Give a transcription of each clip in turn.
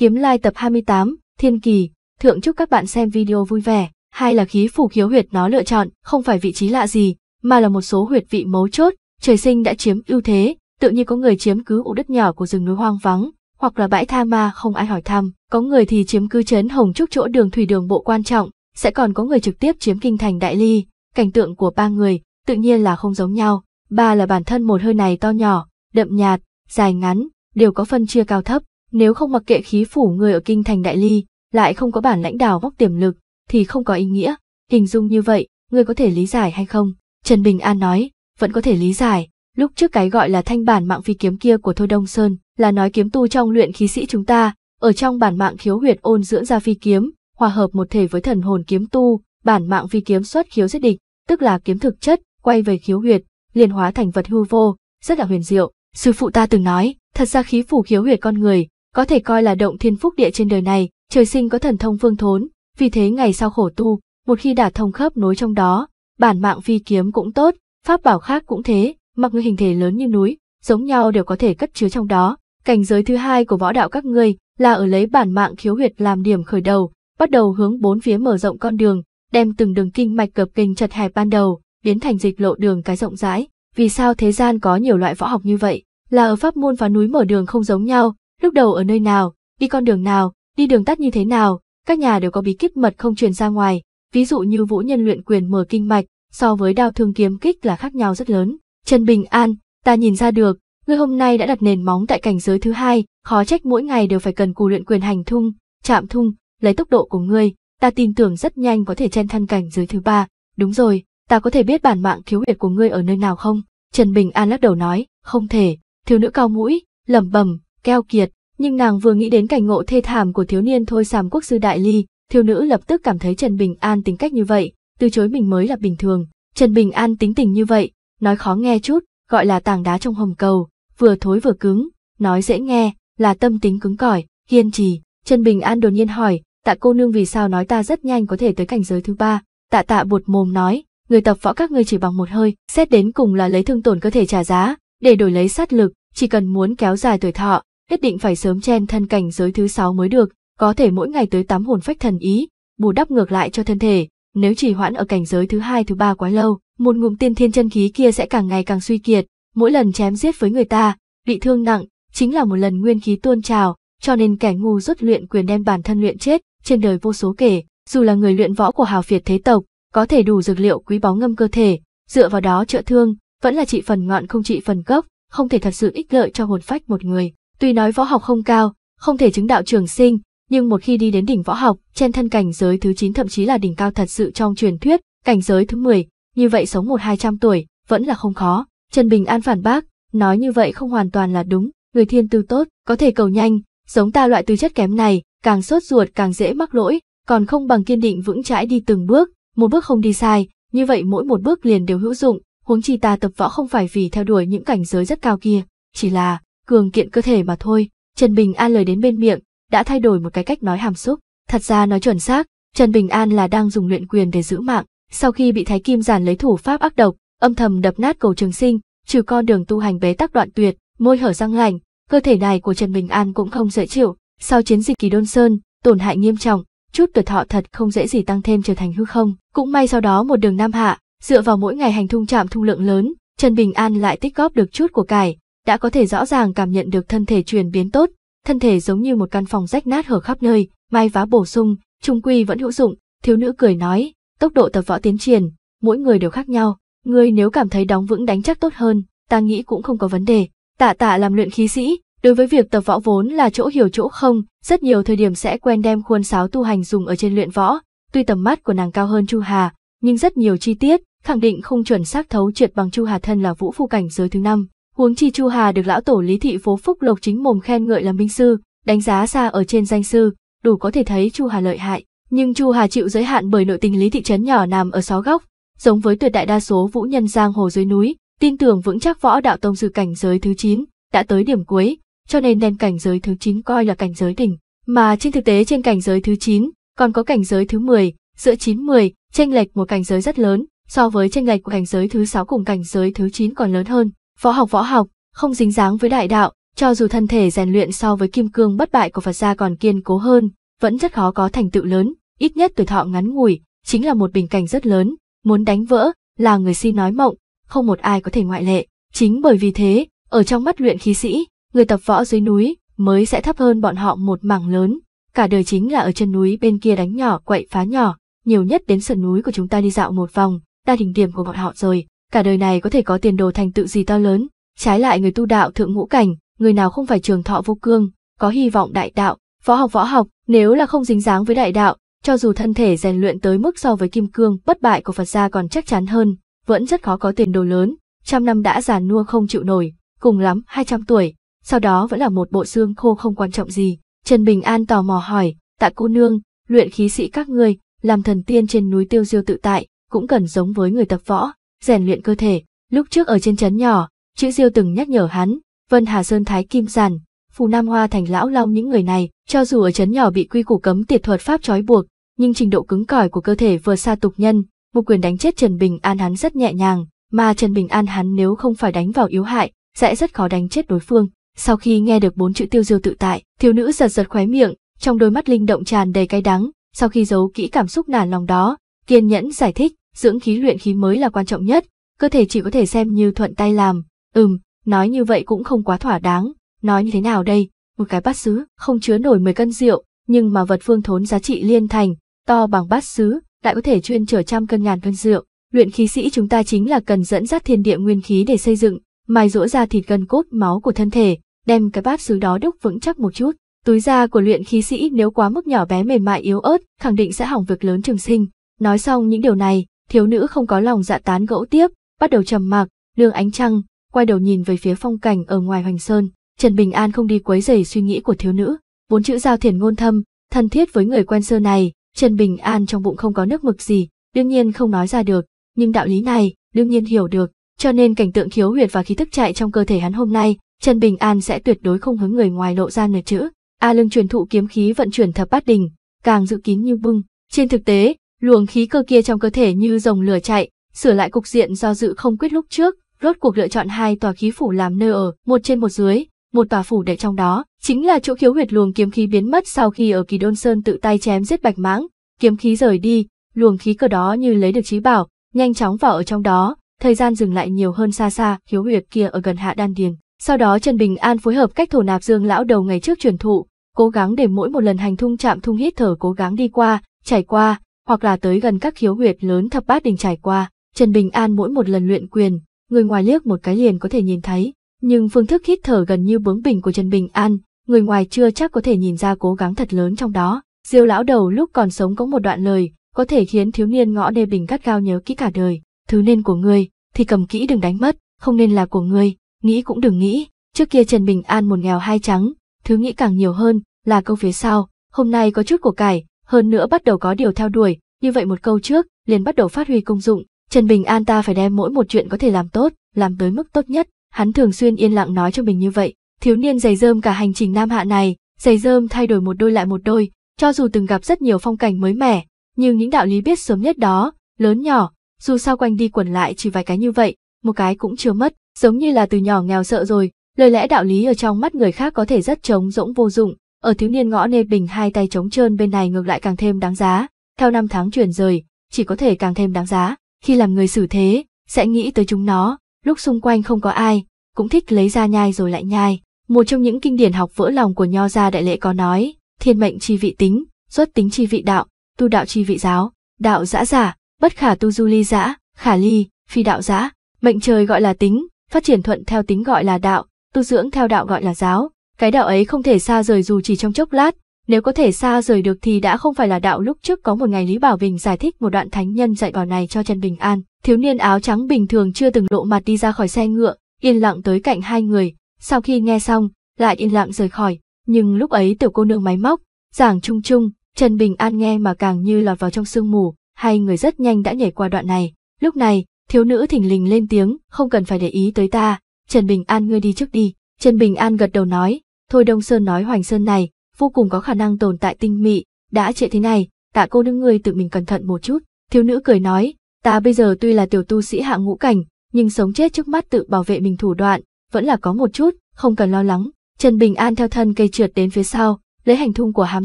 Kiếm lai tập 28, Thiên Kỳ, thượng chúc các bạn xem video vui vẻ, hai là khí phủ khiếu huyệt nó lựa chọn, không phải vị trí lạ gì, mà là một số huyệt vị mấu chốt, trời sinh đã chiếm ưu thế, tự như có người chiếm cứ ổ đất nhỏ của rừng núi hoang vắng, hoặc là bãi tha ma không ai hỏi thăm, có người thì chiếm cứ chấn hồng trúc chỗ đường thủy đường bộ quan trọng, sẽ còn có người trực tiếp chiếm kinh thành đại ly, cảnh tượng của ba người, tự nhiên là không giống nhau, ba là bản thân một hơi này to nhỏ, đậm nhạt, dài ngắn, đều có phân chia cao thấp, nếu không mặc kệ khí phủ người ở kinh thành Đại Ly, lại không có bản lãnh đạo vóc tiềm lực, thì không có ý nghĩa. Hình dung như vậy, người có thể lý giải hay không? Trần Bình An nói, vẫn có thể lý giải. Lúc trước cái gọi là thanh bản mạng phi kiếm kia của Thôi Đông Sơn là nói kiếm tu trong luyện khí sĩ chúng ta, ở trong bản mạng khiếu huyệt ôn dưỡng ra phi kiếm, hòa hợp một thể với thần hồn kiếm tu, bản mạng phi kiếm xuất khiếu giết địch, tức là kiếm thực chất, quay về khiếu huyệt, liền hóa thành vật hư vô, rất là huyền diệu. Sư phụ ta từng nói, thật ra khí phủ khiếu huyệt con người, có thể coi là động thiên phúc địa trên đời này, trời sinh có thần thông phương thốn, vì thế ngày sau khổ tu, một khi đã thông khớp nối trong đó, bản mạng phi kiếm cũng tốt, pháp bảo khác cũng thế, mặc người hình thể lớn như núi, giống nhau đều có thể cất chứa trong đó. Cảnh giới thứ hai của võ đạo các ngươi là ở lấy bản mạng khiếu huyệt làm điểm khởi đầu, bắt đầu hướng bốn phía mở rộng con đường, đem từng đường kinh mạch cập kinh chật hẹp ban đầu, biến thành dịch lộ đường cái rộng rãi. Vì sao thế gian có nhiều loại võ học như vậy? Là ở pháp môn phá núi mở đường không giống nhau, lúc đầu ở nơi nào, đi con đường nào, đi đường tắt như thế nào, các nhà đều có bí kíp mật không truyền ra ngoài, ví dụ như vũ nhân luyện quyền mở kinh mạch, so với đao thương kiếm kích là khác nhau rất lớn. Trần Bình An, ta nhìn ra được, ngươi hôm nay đã đặt nền móng tại cảnh giới thứ hai, khó trách mỗi ngày đều phải cần cù luyện quyền hành thung, chạm thung, lấy tốc độ của ngươi, ta tin tưởng rất nhanh có thể chen thân cảnh giới thứ ba. Đúng rồi, ta có thể biết bản mạng khiếu huyệt của ngươi ở nơi nào không? Trần Bình An lắc đầu nói, không thể, thiếu nữ cao mũi, lẩm bẩm, keo kiệt, nhưng nàng vừa nghĩ đến cảnh ngộ thê thảm của thiếu niên thôi sàm quốc sư Đại Ly, thiếu nữ lập tức cảm thấy Trần Bình An tính cách như vậy, từ chối mình mới là bình thường. Trần Bình An tính tình như vậy, nói khó nghe chút, gọi là tảng đá trong hồng cầu, vừa thối vừa cứng, nói dễ nghe, là tâm tính cứng cỏi, kiên trì. Trần Bình An đột nhiên hỏi, tạ cô nương vì sao nói ta rất nhanh có thể tới cảnh giới thứ ba, tạ tạ buột mồm nói, người tập võ các ngươi chỉ bằng một hơi, xét đến cùng là lấy thương tổn cơ thể trả giá, để đổi lấy sát lực, chỉ cần muốn kéo dài tuổi thọ, nhất định phải sớm chen thân cảnh giới thứ sáu mới được, có thể mỗi ngày tới tám hồn phách thần ý, bù đắp ngược lại cho thân thể, nếu chỉ hoãn ở cảnh giới thứ hai thứ ba quá lâu, một ngụm tiên thiên chân khí kia sẽ càng ngày càng suy kiệt, mỗi lần chém giết với người ta, bị thương nặng, chính là một lần nguyên khí tuôn trào, cho nên kẻ ngu rút luyện quyền đem bản thân luyện chết, trên đời vô số kể, dù là người luyện võ của hào phiệt thế tộc, có thể đủ dược liệu quý báu ngâm cơ thể, dựa vào đó chữa thương, vẫn là trị phần ngọn không trị phần gốc, không thể thật sự ích lợi cho hồn phách một người. Tuy nói võ học không cao, không thể chứng đạo trường sinh, nhưng một khi đi đến đỉnh võ học, trên thân cảnh giới thứ 9 thậm chí là đỉnh cao thật sự trong truyền thuyết, cảnh giới thứ 10, như vậy sống một hai trăm tuổi, vẫn là không khó. Trần Bình An phản bác, nói như vậy không hoàn toàn là đúng, người thiên tư tốt, có thể cầu nhanh, giống ta loại tư chất kém này, càng sốt ruột càng dễ mắc lỗi, còn không bằng kiên định vững chãi đi từng bước, một bước không đi sai, như vậy mỗi một bước liền đều hữu dụng, huống chi ta tập võ không phải vì theo đuổi những cảnh giới rất cao kia, chỉ là cường kiện cơ thể mà thôi. Trần Bình An lời đến bên miệng, đã thay đổi một cái cách nói hàm xúc. Thật ra nói chuẩn xác, Trần Bình An là đang dùng luyện quyền để giữ mạng. Sau khi bị Thái Kim Giản lấy thủ pháp ác độc, âm thầm đập nát cầu trường sinh, trừ con đường tu hành bế tắc đoạn tuyệt, môi hở răng lành, cơ thể này của Trần Bình An cũng không dễ chịu. Sau chiến dịch kỳ Đôn Sơn, tổn hại nghiêm trọng, chút tuổi thọ thật không dễ gì tăng thêm trở thành hư không. Cũng may sau đó một đường nam hạ, dựa vào mỗi ngày hành thung chạm thung lượng lớn, Trần Bình An lại tích góp được chút của cải, đã có thể rõ ràng cảm nhận được thân thể chuyển biến tốt, thân thể giống như một căn phòng rách nát hở khắp nơi, mai vá bổ sung, trung quy vẫn hữu dụng, thiếu nữ cười nói, tốc độ tập võ tiến triển, mỗi người đều khác nhau, ngươi nếu cảm thấy đóng vững đánh chắc tốt hơn, ta nghĩ cũng không có vấn đề. Tạ tạ làm luyện khí sĩ, đối với việc tập võ vốn là chỗ hiểu chỗ không, rất nhiều thời điểm sẽ quen đem khuôn sáo tu hành dùng ở trên luyện võ, tuy tầm mắt của nàng cao hơn Chu Hà, nhưng rất nhiều chi tiết, khẳng định không chuẩn xác thấu triệt bằng Chu Hà thân là vũ phu cảnh giới thứ năm. Huống chi Chu Hà được lão tổ Lý thị phố Phúc Lộc chính mồm khen ngợi là minh sư, đánh giá xa ở trên danh sư, đủ có thể thấy Chu Hà lợi hại, nhưng Chu Hà chịu giới hạn bởi nội tình lý thị trấn nhỏ nằm ở xó góc, giống với tuyệt đại đa số vũ nhân giang hồ dưới núi, tin tưởng vững chắc võ đạo tông sư cảnh giới thứ 9 đã tới điểm cuối, cho nên đem cảnh giới thứ 9 coi là cảnh giới đỉnh, mà trên thực tế trên cảnh giới thứ 9 còn có cảnh giới thứ 10, giữa chín mười chênh lệch một cảnh giới rất lớn, so với chênh lệch của cảnh giới thứ sáu cùng cảnh giới thứ 9 còn lớn hơn, Võ học võ học, không dính dáng với đại đạo, cho dù thân thể rèn luyện so với kim cương bất bại của Phật gia còn kiên cố hơn, vẫn rất khó có thành tựu lớn, ít nhất tuổi thọ ngắn ngủi, chính là một bình cảnh rất lớn, muốn đánh vỡ, là người xin nói mộng, không một ai có thể ngoại lệ. Chính bởi vì thế, ở trong mắt luyện khí sĩ, người tập võ dưới núi mới sẽ thấp hơn bọn họ một mảng lớn, cả đời chính là ở chân núi bên kia đánh nhỏ quậy phá nhỏ, nhiều nhất đến sườn núi của chúng ta đi dạo một vòng, đa đỉnh điểm của bọn họ rồi, cả đời này có thể có tiền đồ thành tựu gì to lớn, trái lại người tu đạo thượng ngũ cảnh, người nào không phải trường thọ vô cương, có hy vọng đại đạo, võ học võ học, nếu là không dính dáng với đại đạo, cho dù thân thể rèn luyện tới mức so với kim cương bất bại của Phật gia còn chắc chắn hơn, vẫn rất khó có tiền đồ lớn, trăm năm đã già nua không chịu nổi, cùng lắm hai trăm tuổi, sau đó vẫn là một bộ xương khô không quan trọng gì. Trần Bình An tò mò hỏi, tạ cô nương, luyện khí sĩ các ngươi, làm thần tiên trên núi tiêu diêu tự tại, cũng cần giống với người tập võ, rèn luyện cơ thể. Lúc trước ở trên trấn nhỏ, chữ Diêu từng nhắc nhở hắn, Vân Hà Sơn Thái Kim Giản, Phù Nam Hoa Thành Lão Long những người này, cho dù ở trấn nhỏ bị quy củ cấm tiệt thuật pháp trói buộc, nhưng trình độ cứng cỏi của cơ thể vừa xa tục nhân, một quyền đánh chết Trần Bình An hắn rất nhẹ nhàng, mà Trần Bình An hắn nếu không phải đánh vào yếu hại, sẽ rất khó đánh chết đối phương. Sau khi nghe được bốn chữ Tiêu Diêu tự tại, thiếu nữ giật giật khóe miệng, trong đôi mắt linh động tràn đầy cay đắng, sau khi giấu kỹ cảm xúc nản lòng đó, kiên nhẫn giải thích, dưỡng khí luyện khí mới là quan trọng nhất, cơ thể chỉ có thể xem như thuận tay làm, ừm, nói như vậy cũng không quá thỏa đáng, nói như thế nào đây, một cái bát sứ không chứa nổi 10 cân rượu, nhưng mà vật phương thốn giá trị liên thành, to bằng bát sứ, lại có thể chuyên chở trăm cân ngàn cân rượu. Luyện khí sĩ chúng ta chính là cần dẫn dắt thiên địa nguyên khí để xây dựng, mài rũa ra thịt gân cốt máu của thân thể, đem cái bát sứ đó đúc vững chắc một chút. Túi da của luyện khí sĩ nếu quá mức nhỏ bé mềm mại yếu ớt, khẳng định sẽ hỏng việc lớn trường sinh. Nói xong những điều này, thiếu nữ không có lòng dạ tán gẫu tiếp, bắt đầu trầm mặc, nương ánh trăng, quay đầu nhìn về phía phong cảnh ở ngoài hoành sơn, Trần Bình An không đi quấy rầy suy nghĩ của thiếu nữ, bốn chữ giao thiền ngôn thâm, thân thiết với người quen sơ này, Trần Bình An trong bụng không có nước mực gì, đương nhiên không nói ra được, nhưng đạo lý này, đương nhiên hiểu được, cho nên cảnh tượng khiếu huyệt và khí thức chạy trong cơ thể hắn hôm nay, Trần Bình An sẽ tuyệt đối không hướng người ngoài lộ ra nửa chữ. A à, Lương truyền thụ kiếm khí vận chuyển thập bát đỉnh, càng giữ kín như bưng. Trên thực tế, Luồng khí cơ kia trong cơ thể như dòng lửa chạy, sửa lại cục diện do dự không quyết lúc trước, rốt cuộc lựa chọn hai tòa khí phủ làm nơi ở, một trên một dưới, một tòa phủ để trong đó, chính là chỗ khiếu huyệt luồng kiếm khí biến mất sau khi ở Kỳ Đôn Sơn tự tay chém giết Bạch Mãng, kiếm khí rời đi, luồng khí cơ đó như lấy được trí bảo, nhanh chóng vào ở trong đó, thời gian dừng lại nhiều hơn xa xa, khiếu huyệt kia ở gần Hạ Đan Điền. Sau đó Trần Bình An phối hợp cách thổ nạp Dương lão đầu ngày trước truyền thụ, cố gắng để mỗi một lần hành thung chạm thung hít thở cố gắng đi qua, trải qua, hoặc là tới gần các khiếu huyệt lớn thập bát đình trải qua, Trần Bình An mỗi một lần luyện quyền, người ngoài liếc một cái liền có thể nhìn thấy, nhưng phương thức hít thở gần như bướng bỉnh của Trần Bình An, người ngoài chưa chắc có thể nhìn ra cố gắng thật lớn trong đó. Diêu lão đầu lúc còn sống có một đoạn lời, có thể khiến thiếu niên ngõ đê bình cắt gao nhớ kỹ cả đời, thứ nên của ngươi thì cầm kỹ đừng đánh mất, không nên là của ngươi, nghĩ cũng đừng nghĩ. Trước kia Trần Bình An một nghèo hai trắng, thứ nghĩ càng nhiều hơn là câu phía sau, hôm nay có chút của cải, hơn nữa bắt đầu có điều theo đuổi, như vậy một câu trước, liền bắt đầu phát huy công dụng. Trần Bình An ta phải đem mỗi một chuyện có thể làm tốt, làm tới mức tốt nhất, hắn thường xuyên yên lặng nói cho mình như vậy. Thiếu niên giày rơm cả hành trình Nam Hạ này, giày rơm thay đổi một đôi lại một đôi, cho dù từng gặp rất nhiều phong cảnh mới mẻ, nhưng những đạo lý biết sớm nhất đó, lớn nhỏ, dù sao quanh đi quẩn lại chỉ vài cái như vậy, một cái cũng chưa mất, giống như là từ nhỏ nghèo sợ rồi, lời lẽ đạo lý ở trong mắt người khác có thể rất trống rỗng vô dụng, ở thiếu niên ngõ nê bình hai tay trống trơn bên này ngược lại càng thêm đáng giá, theo năm tháng chuyển rời, chỉ có thể càng thêm đáng giá, khi làm người xử thế, sẽ nghĩ tới chúng nó, lúc xung quanh không có ai, cũng thích lấy ra nhai rồi lại nhai. Một trong những kinh điển học vỡ lòng của Nho gia đại lễ có nói, thiên mệnh chi vị tính, xuất tính chi vị đạo, tu đạo chi vị giáo, đạo giã giả, bất khả tu du ly giã, khả ly, phi đạo giã, mệnh trời gọi là tính, phát triển thuận theo tính gọi là đạo, tu dưỡng theo đạo gọi là giáo, cái đạo ấy không thể xa rời dù chỉ trong chốc lát, nếu có thể xa rời được thì đã không phải là đạo lúc trước có một ngày Lý Bảo Bình giải thích một đoạn thánh nhân dạy bảo này cho Trần Bình An. Thiếu niên áo trắng bình thường chưa từng lộ mặt đi ra khỏi xe ngựa, yên lặng tới cạnh hai người, sau khi nghe xong, lại yên lặng rời khỏi, nhưng lúc ấy tiểu cô nương máy móc, giảng chung chung, Trần Bình An nghe mà càng như lọt vào trong sương mù, hai người rất nhanh đã nhảy qua đoạn này. Lúc này, thiếu nữ thỉnh lình lên tiếng, không cần phải để ý tới ta, Trần Bình An ngươi đi trước đi. Trần Bình An gật đầu nói, Thôi Đông Sơn nói Hoành Sơn này, vô cùng có khả năng tồn tại tinh mị, đã trễ thế này, tạ cô nương người tự mình cẩn thận một chút. Thiếu nữ cười nói, ta bây giờ tuy là tiểu tu sĩ hạ ngũ cảnh, nhưng sống chết trước mắt tự bảo vệ mình thủ đoạn, vẫn là có một chút, không cần lo lắng. Trần Bình An theo thân cây trượt đến phía sau, lấy hành thung của hám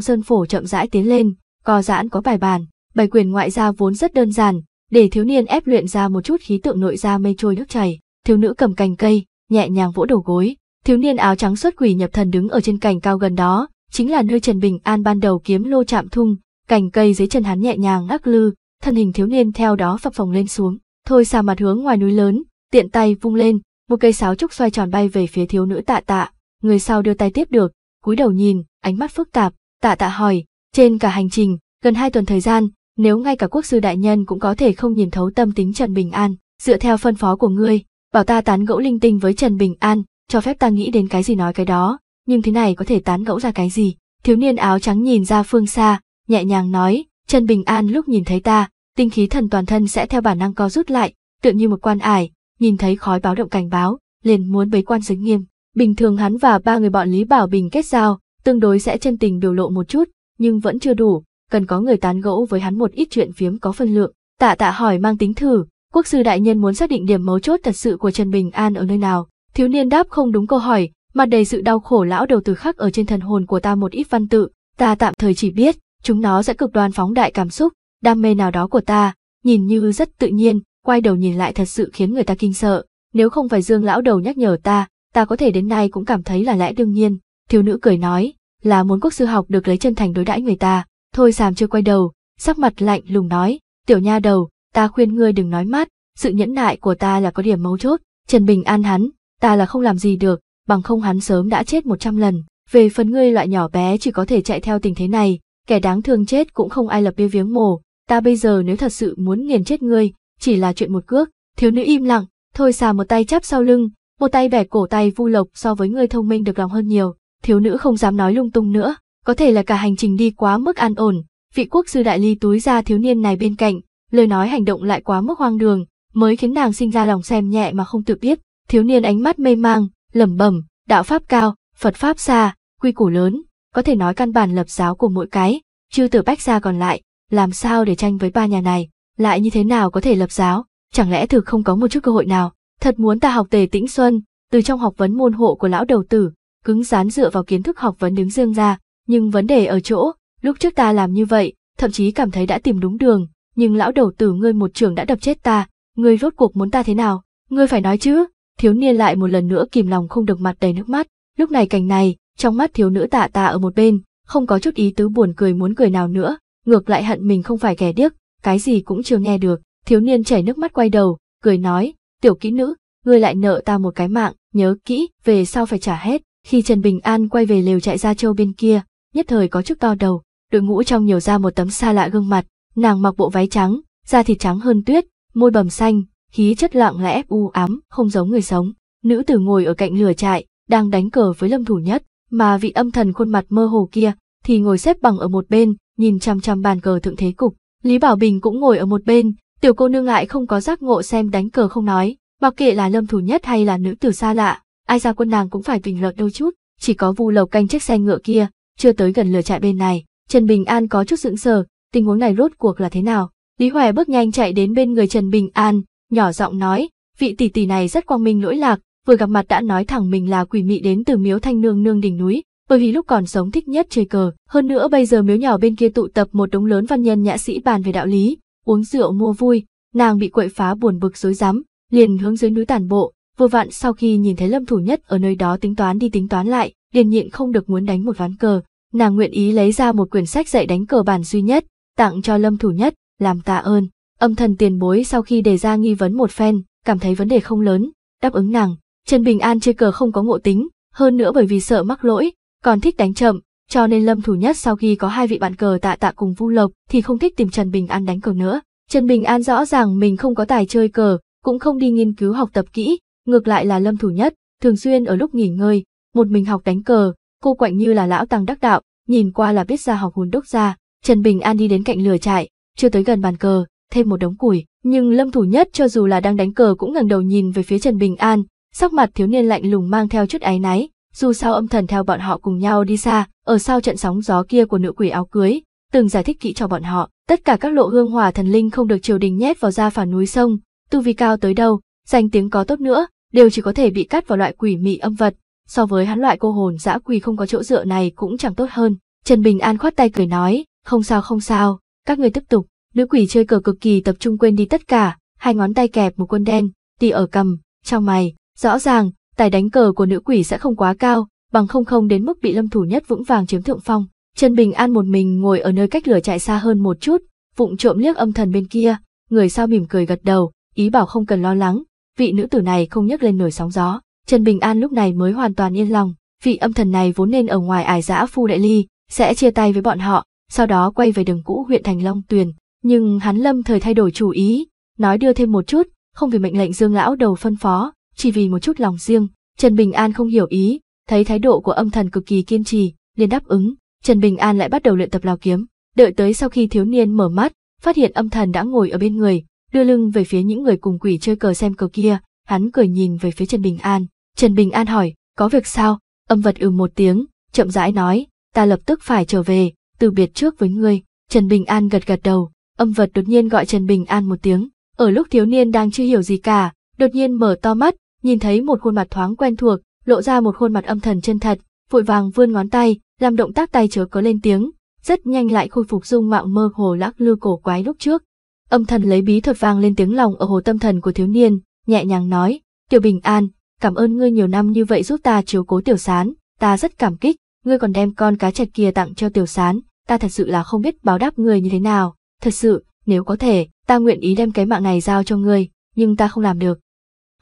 sơn phổ chậm rãi tiến lên, co giãn có bài bàn, bài quyền ngoại gia vốn rất đơn giản, để thiếu niên ép luyện ra một chút khí tượng nội gia mây trôi nước chảy. Thiếu nữ cầm cành cây, nhẹ nhàng vỗ đầu gối, Thiếu niên áo trắng xuất quỷ nhập thần đứng ở trên cành cao gần đó, chính là nơi Trần Bình An ban đầu kiếm lô chạm thung, cành cây dưới chân hắn nhẹ nhàng lắc lư, thân hình thiếu niên theo đó phập phồng lên xuống, thôi xa mặt hướng ngoài núi lớn, tiện tay vung lên, một cây sáo trúc xoay tròn bay về phía thiếu nữ tạ tạ, người sau đưa tay tiếp được, cúi đầu nhìn, ánh mắt phức tạp, tạ tạ hỏi, trên cả hành trình, gần hai tuần thời gian, nếu ngay cả quốc sư đại nhân cũng có thể không nhìn thấu tâm tính Trần Bình An, dựa theo phân phó của ngươi, bảo ta tán gẫu linh tinh với Trần Bình An, cho phép ta nghĩ đến cái gì nói cái đó, nhưng thế này có thể tán gẫu ra cái gì. Thiếu niên áo trắng nhìn ra phương xa, nhẹ nhàng nói, Trần Bình An lúc nhìn thấy ta, tinh khí thần toàn thân sẽ theo bản năng co rút lại, tựa như một quan ải, nhìn thấy khói báo động cảnh báo, liền muốn bấy quan dính nghiêm. Bình thường hắn và ba người bọn Lý Bảo Bình kết giao, tương đối sẽ chân tình biểu lộ một chút, nhưng vẫn chưa đủ, cần có người tán gẫu với hắn một ít chuyện phiếm có phân lượng. Tạ tạ hỏi mang tính thử, quốc sư đại nhân muốn xác định điểm mấu chốt thật sự của Trần Bình An ở nơi nào, Thiếu niên đáp không đúng câu hỏi, mà đầy sự đau khổ lão đầu từ khắc ở trên thần hồn của ta một ít văn tự, ta tạm thời chỉ biết, chúng nó sẽ cực đoan phóng đại cảm xúc, đam mê nào đó của ta, nhìn như rất tự nhiên, quay đầu nhìn lại thật sự khiến người ta kinh sợ, nếu không phải Dương lão đầu nhắc nhở ta, ta có thể đến nay cũng cảm thấy là lẽ đương nhiên, thiếu nữ cười nói, là muốn quốc sư học được lấy chân thành đối đãi người ta, thôi sàm chưa quay đầu, sắc mặt lạnh lùng nói, tiểu nha đầu, ta khuyên ngươi đừng nói mát, sự nhẫn nại của ta là có điểm mấu chốt, Trần Bình an hắn, ta là không làm gì được, bằng không hắn sớm đã chết một trăm lần. Về phần ngươi loại nhỏ bé chỉ có thể chạy theo tình thế này, kẻ đáng thương chết cũng không ai lập bia viếng mồ, ta bây giờ nếu thật sự muốn nghiền chết ngươi, chỉ là chuyện một cước, thiếu nữ im lặng, thôi xà một tay chắp sau lưng, một tay bẻ cổ tay vu lộc so với ngươi thông minh được lòng hơn nhiều, thiếu nữ không dám nói lung tung nữa, có thể là cả hành trình đi quá mức an ổn, vị quốc sư đại ly túi ra thiếu niên này bên cạnh, lời nói hành động lại quá mức hoang đường, mới khiến nàng sinh ra lòng xem nhẹ mà không tự biết, thiếu niên ánh mắt mê mang, lẩm bẩm, đạo pháp cao, Phật pháp xa, quy củ lớn, có thể nói căn bản lập giáo của mỗi cái, chư tử bách gia còn lại, làm sao để tranh với ba nhà này, lại như thế nào có thể lập giáo, chẳng lẽ thực không có một chút cơ hội nào, thật muốn ta học tề tĩnh xuân, từ trong học vấn môn hộ của lão đầu tử, cứng rán dựa vào kiến thức học vấn đứng dương ra, nhưng vấn đề ở chỗ, lúc trước ta làm như vậy, thậm chí cảm thấy đã tìm đúng đường, nhưng lão đầu tử ngươi một trường đã đập chết ta, ngươi rốt cuộc muốn ta thế nào, ngươi phải nói chứ, thiếu niên lại một lần nữa kìm lòng không được mặt đầy nước mắt, lúc này cảnh này, trong mắt thiếu nữ tạ tạ ở một bên, không có chút ý tứ buồn cười muốn cười nào nữa, ngược lại hận mình không phải kẻ điếc, cái gì cũng chưa nghe được, thiếu niên chảy nước mắt quay đầu, cười nói, tiểu kỹ nữ, ngươi lại nợ ta một cái mạng, nhớ kỹ, về sau phải trả hết, khi Trần Bình An quay về lều chạy ra châu bên kia, nhất thời có chút to đầu, đội ngũ trong nhiều ra một tấm xa lạ gương mặt, nàng mặc bộ váy trắng, da thịt trắng hơn tuyết, môi bầm xanh, khí chất lặng lẽ u ám, không giống người sống. Nữ tử ngồi ở cạnh lửa trại, đang đánh cờ với lâm thủ nhất, mà vị âm thần khuôn mặt mơ hồ kia thì ngồi xếp bằng ở một bên, nhìn chăm chăm bàn cờ thượng thế cục. Lý Bảo Bình cũng ngồi ở một bên, tiểu cô nương lại không có giác ngộ xem đánh cờ không nói, mặc kệ là lâm thủ nhất hay là nữ tử xa lạ, ai ra quân nàng cũng phải bình luận đôi chút, chỉ có vu lầu canh chiếc xe ngựa kia, chưa tới gần lửa trại bên này. Trần Bình An có chút sững sờ, tình huống này rốt cuộc là thế nào? Lý hoài bước nhanh chạy đến bên người Trần Bình An, nhỏ giọng nói, vị tỷ tỷ này rất quang minh lỗi lạc, vừa gặp mặt đã nói thẳng mình là quỷ mị đến từ miếu thanh nương nương đỉnh núi, bởi vì lúc còn sống thích nhất chơi cờ. Hơn nữa bây giờ miếu nhỏ bên kia tụ tập một đống lớn văn nhân nhã sĩ bàn về đạo lý, uống rượu mua vui, nàng bị quậy phá buồn bực rối rắm, liền hướng dưới núi tản bộ, vừa vặn sau khi nhìn thấy lâm thủ nhất ở nơi đó tính toán đi tính toán lại, liền nhịn không được muốn đánh một ván cờ. Nàng nguyện ý lấy ra một quyển sách dạy đánh cờ bản duy nhất, tặng cho lâm thủ nhất, làm tạ ơn. Âm thần tiền bối sau khi đề ra nghi vấn một phen, cảm thấy vấn đề không lớn, đáp ứng nàng. Trần Bình An chơi cờ không có ngộ tính, hơn nữa bởi vì sợ mắc lỗi, còn thích đánh chậm, cho nên Lâm Thủ Nhất sau khi có hai vị bạn cờ tạ tạ cùng Vu Lộc thì không thích tìm Trần Bình An đánh cờ nữa. Trần Bình An rõ ràng mình không có tài chơi cờ, cũng không đi nghiên cứu học tập kỹ, ngược lại là Lâm Thủ Nhất, thường xuyên ở lúc nghỉ ngơi, một mình học đánh cờ, cô quạnh như là lão tăng đắc đạo, nhìn qua là biết ra học hồn đốc ra. Trần Bình An đi đến cạnh lửa trại, chưa tới gần bàn cờ, thêm một đống củi, nhưng Lâm Thủ Nhất cho dù là đang đánh cờ cũng ngẩng đầu nhìn về phía Trần Bình An, sắc mặt thiếu niên lạnh lùng mang theo chút áy náy, dù sao âm thần theo bọn họ cùng nhau đi xa, ở sau trận sóng gió kia của nữ quỷ áo cưới, từng giải thích kỹ cho bọn họ, tất cả các lộ hương hòa thần linh không được triều đình nhét vào ra phản núi sông, tu vi cao tới đâu, danh tiếng có tốt nữa, đều chỉ có thể bị cắt vào loại quỷ mị âm vật, so với hắn loại cô hồn dã quỷ không có chỗ dựa này cũng chẳng tốt hơn. Trần Bình An khoát tay cười nói, không sao không sao, các người tiếp tục, Nữ quỷ chơi cờ cực kỳ tập trung quên đi tất cả, hai ngón tay kẹp một quân đen, tì ở cầm, trong mày, rõ ràng, tài đánh cờ của nữ quỷ sẽ không quá cao, bằng không không đến mức bị lâm thủ nhất vững vàng chiếm thượng phong. Trần Bình An một mình ngồi ở nơi cách lửa chạy xa hơn một chút, vụng trộm liếc âm thần bên kia, người sau mỉm cười gật đầu, ý bảo không cần lo lắng, vị nữ tử này không nhấc lên nổi sóng gió. Trần Bình An lúc này mới hoàn toàn yên lòng, vị âm thần này vốn nên ở ngoài ải giã phu đại ly, sẽ chia tay với bọn họ, sau đó quay về đường cũ huyện Thành Long Tuyền, nhưng hắn lâm thời thay đổi chủ ý, nói đưa thêm một chút, không vì mệnh lệnh Dương lão đầu phân phó, chỉ vì một chút lòng riêng, Trần Bình An không hiểu ý, thấy thái độ của âm thần cực kỳ kiên trì, liền đáp ứng, Trần Bình An lại bắt đầu luyện tập lao kiếm, đợi tới sau khi thiếu niên mở mắt, phát hiện âm thần đã ngồi ở bên người, đưa lưng về phía những người cùng quỷ chơi cờ xem cờ kia, hắn cười nhìn về phía Trần Bình An, Trần Bình An hỏi, có việc sao? Âm vật ừ một tiếng, chậm rãi nói, ta lập tức phải trở về, từ biệt trước với ngươi, Trần Bình An gật gật đầu, âm vật đột nhiên gọi Trần Bình An một tiếng. Ở lúc thiếu niên đang chưa hiểu gì cả, đột nhiên mở to mắt, nhìn thấy một khuôn mặt thoáng quen thuộc, lộ ra một khuôn mặt âm thần chân thật, vội vàng vươn ngón tay, làm động tác tay chớ có lên tiếng, rất nhanh lại khôi phục dung mạo mơ hồ lắc lư cổ quái lúc trước. Âm thần lấy bí thuật vang lên tiếng lòng ở hồ tâm thần của thiếu niên, nhẹ nhàng nói, Tiểu Bình An, cảm ơn ngươi nhiều năm như vậy giúp ta chiếu cố tiểu sán, ta rất cảm kích, ngươi còn đem con cá chạch kia tặng cho tiểu sán, ta thật sự là không biết báo đáp ngươi như thế nào thật sự, nếu có thể, ta nguyện ý đem cái mạng này giao cho ngươi, nhưng ta không làm được.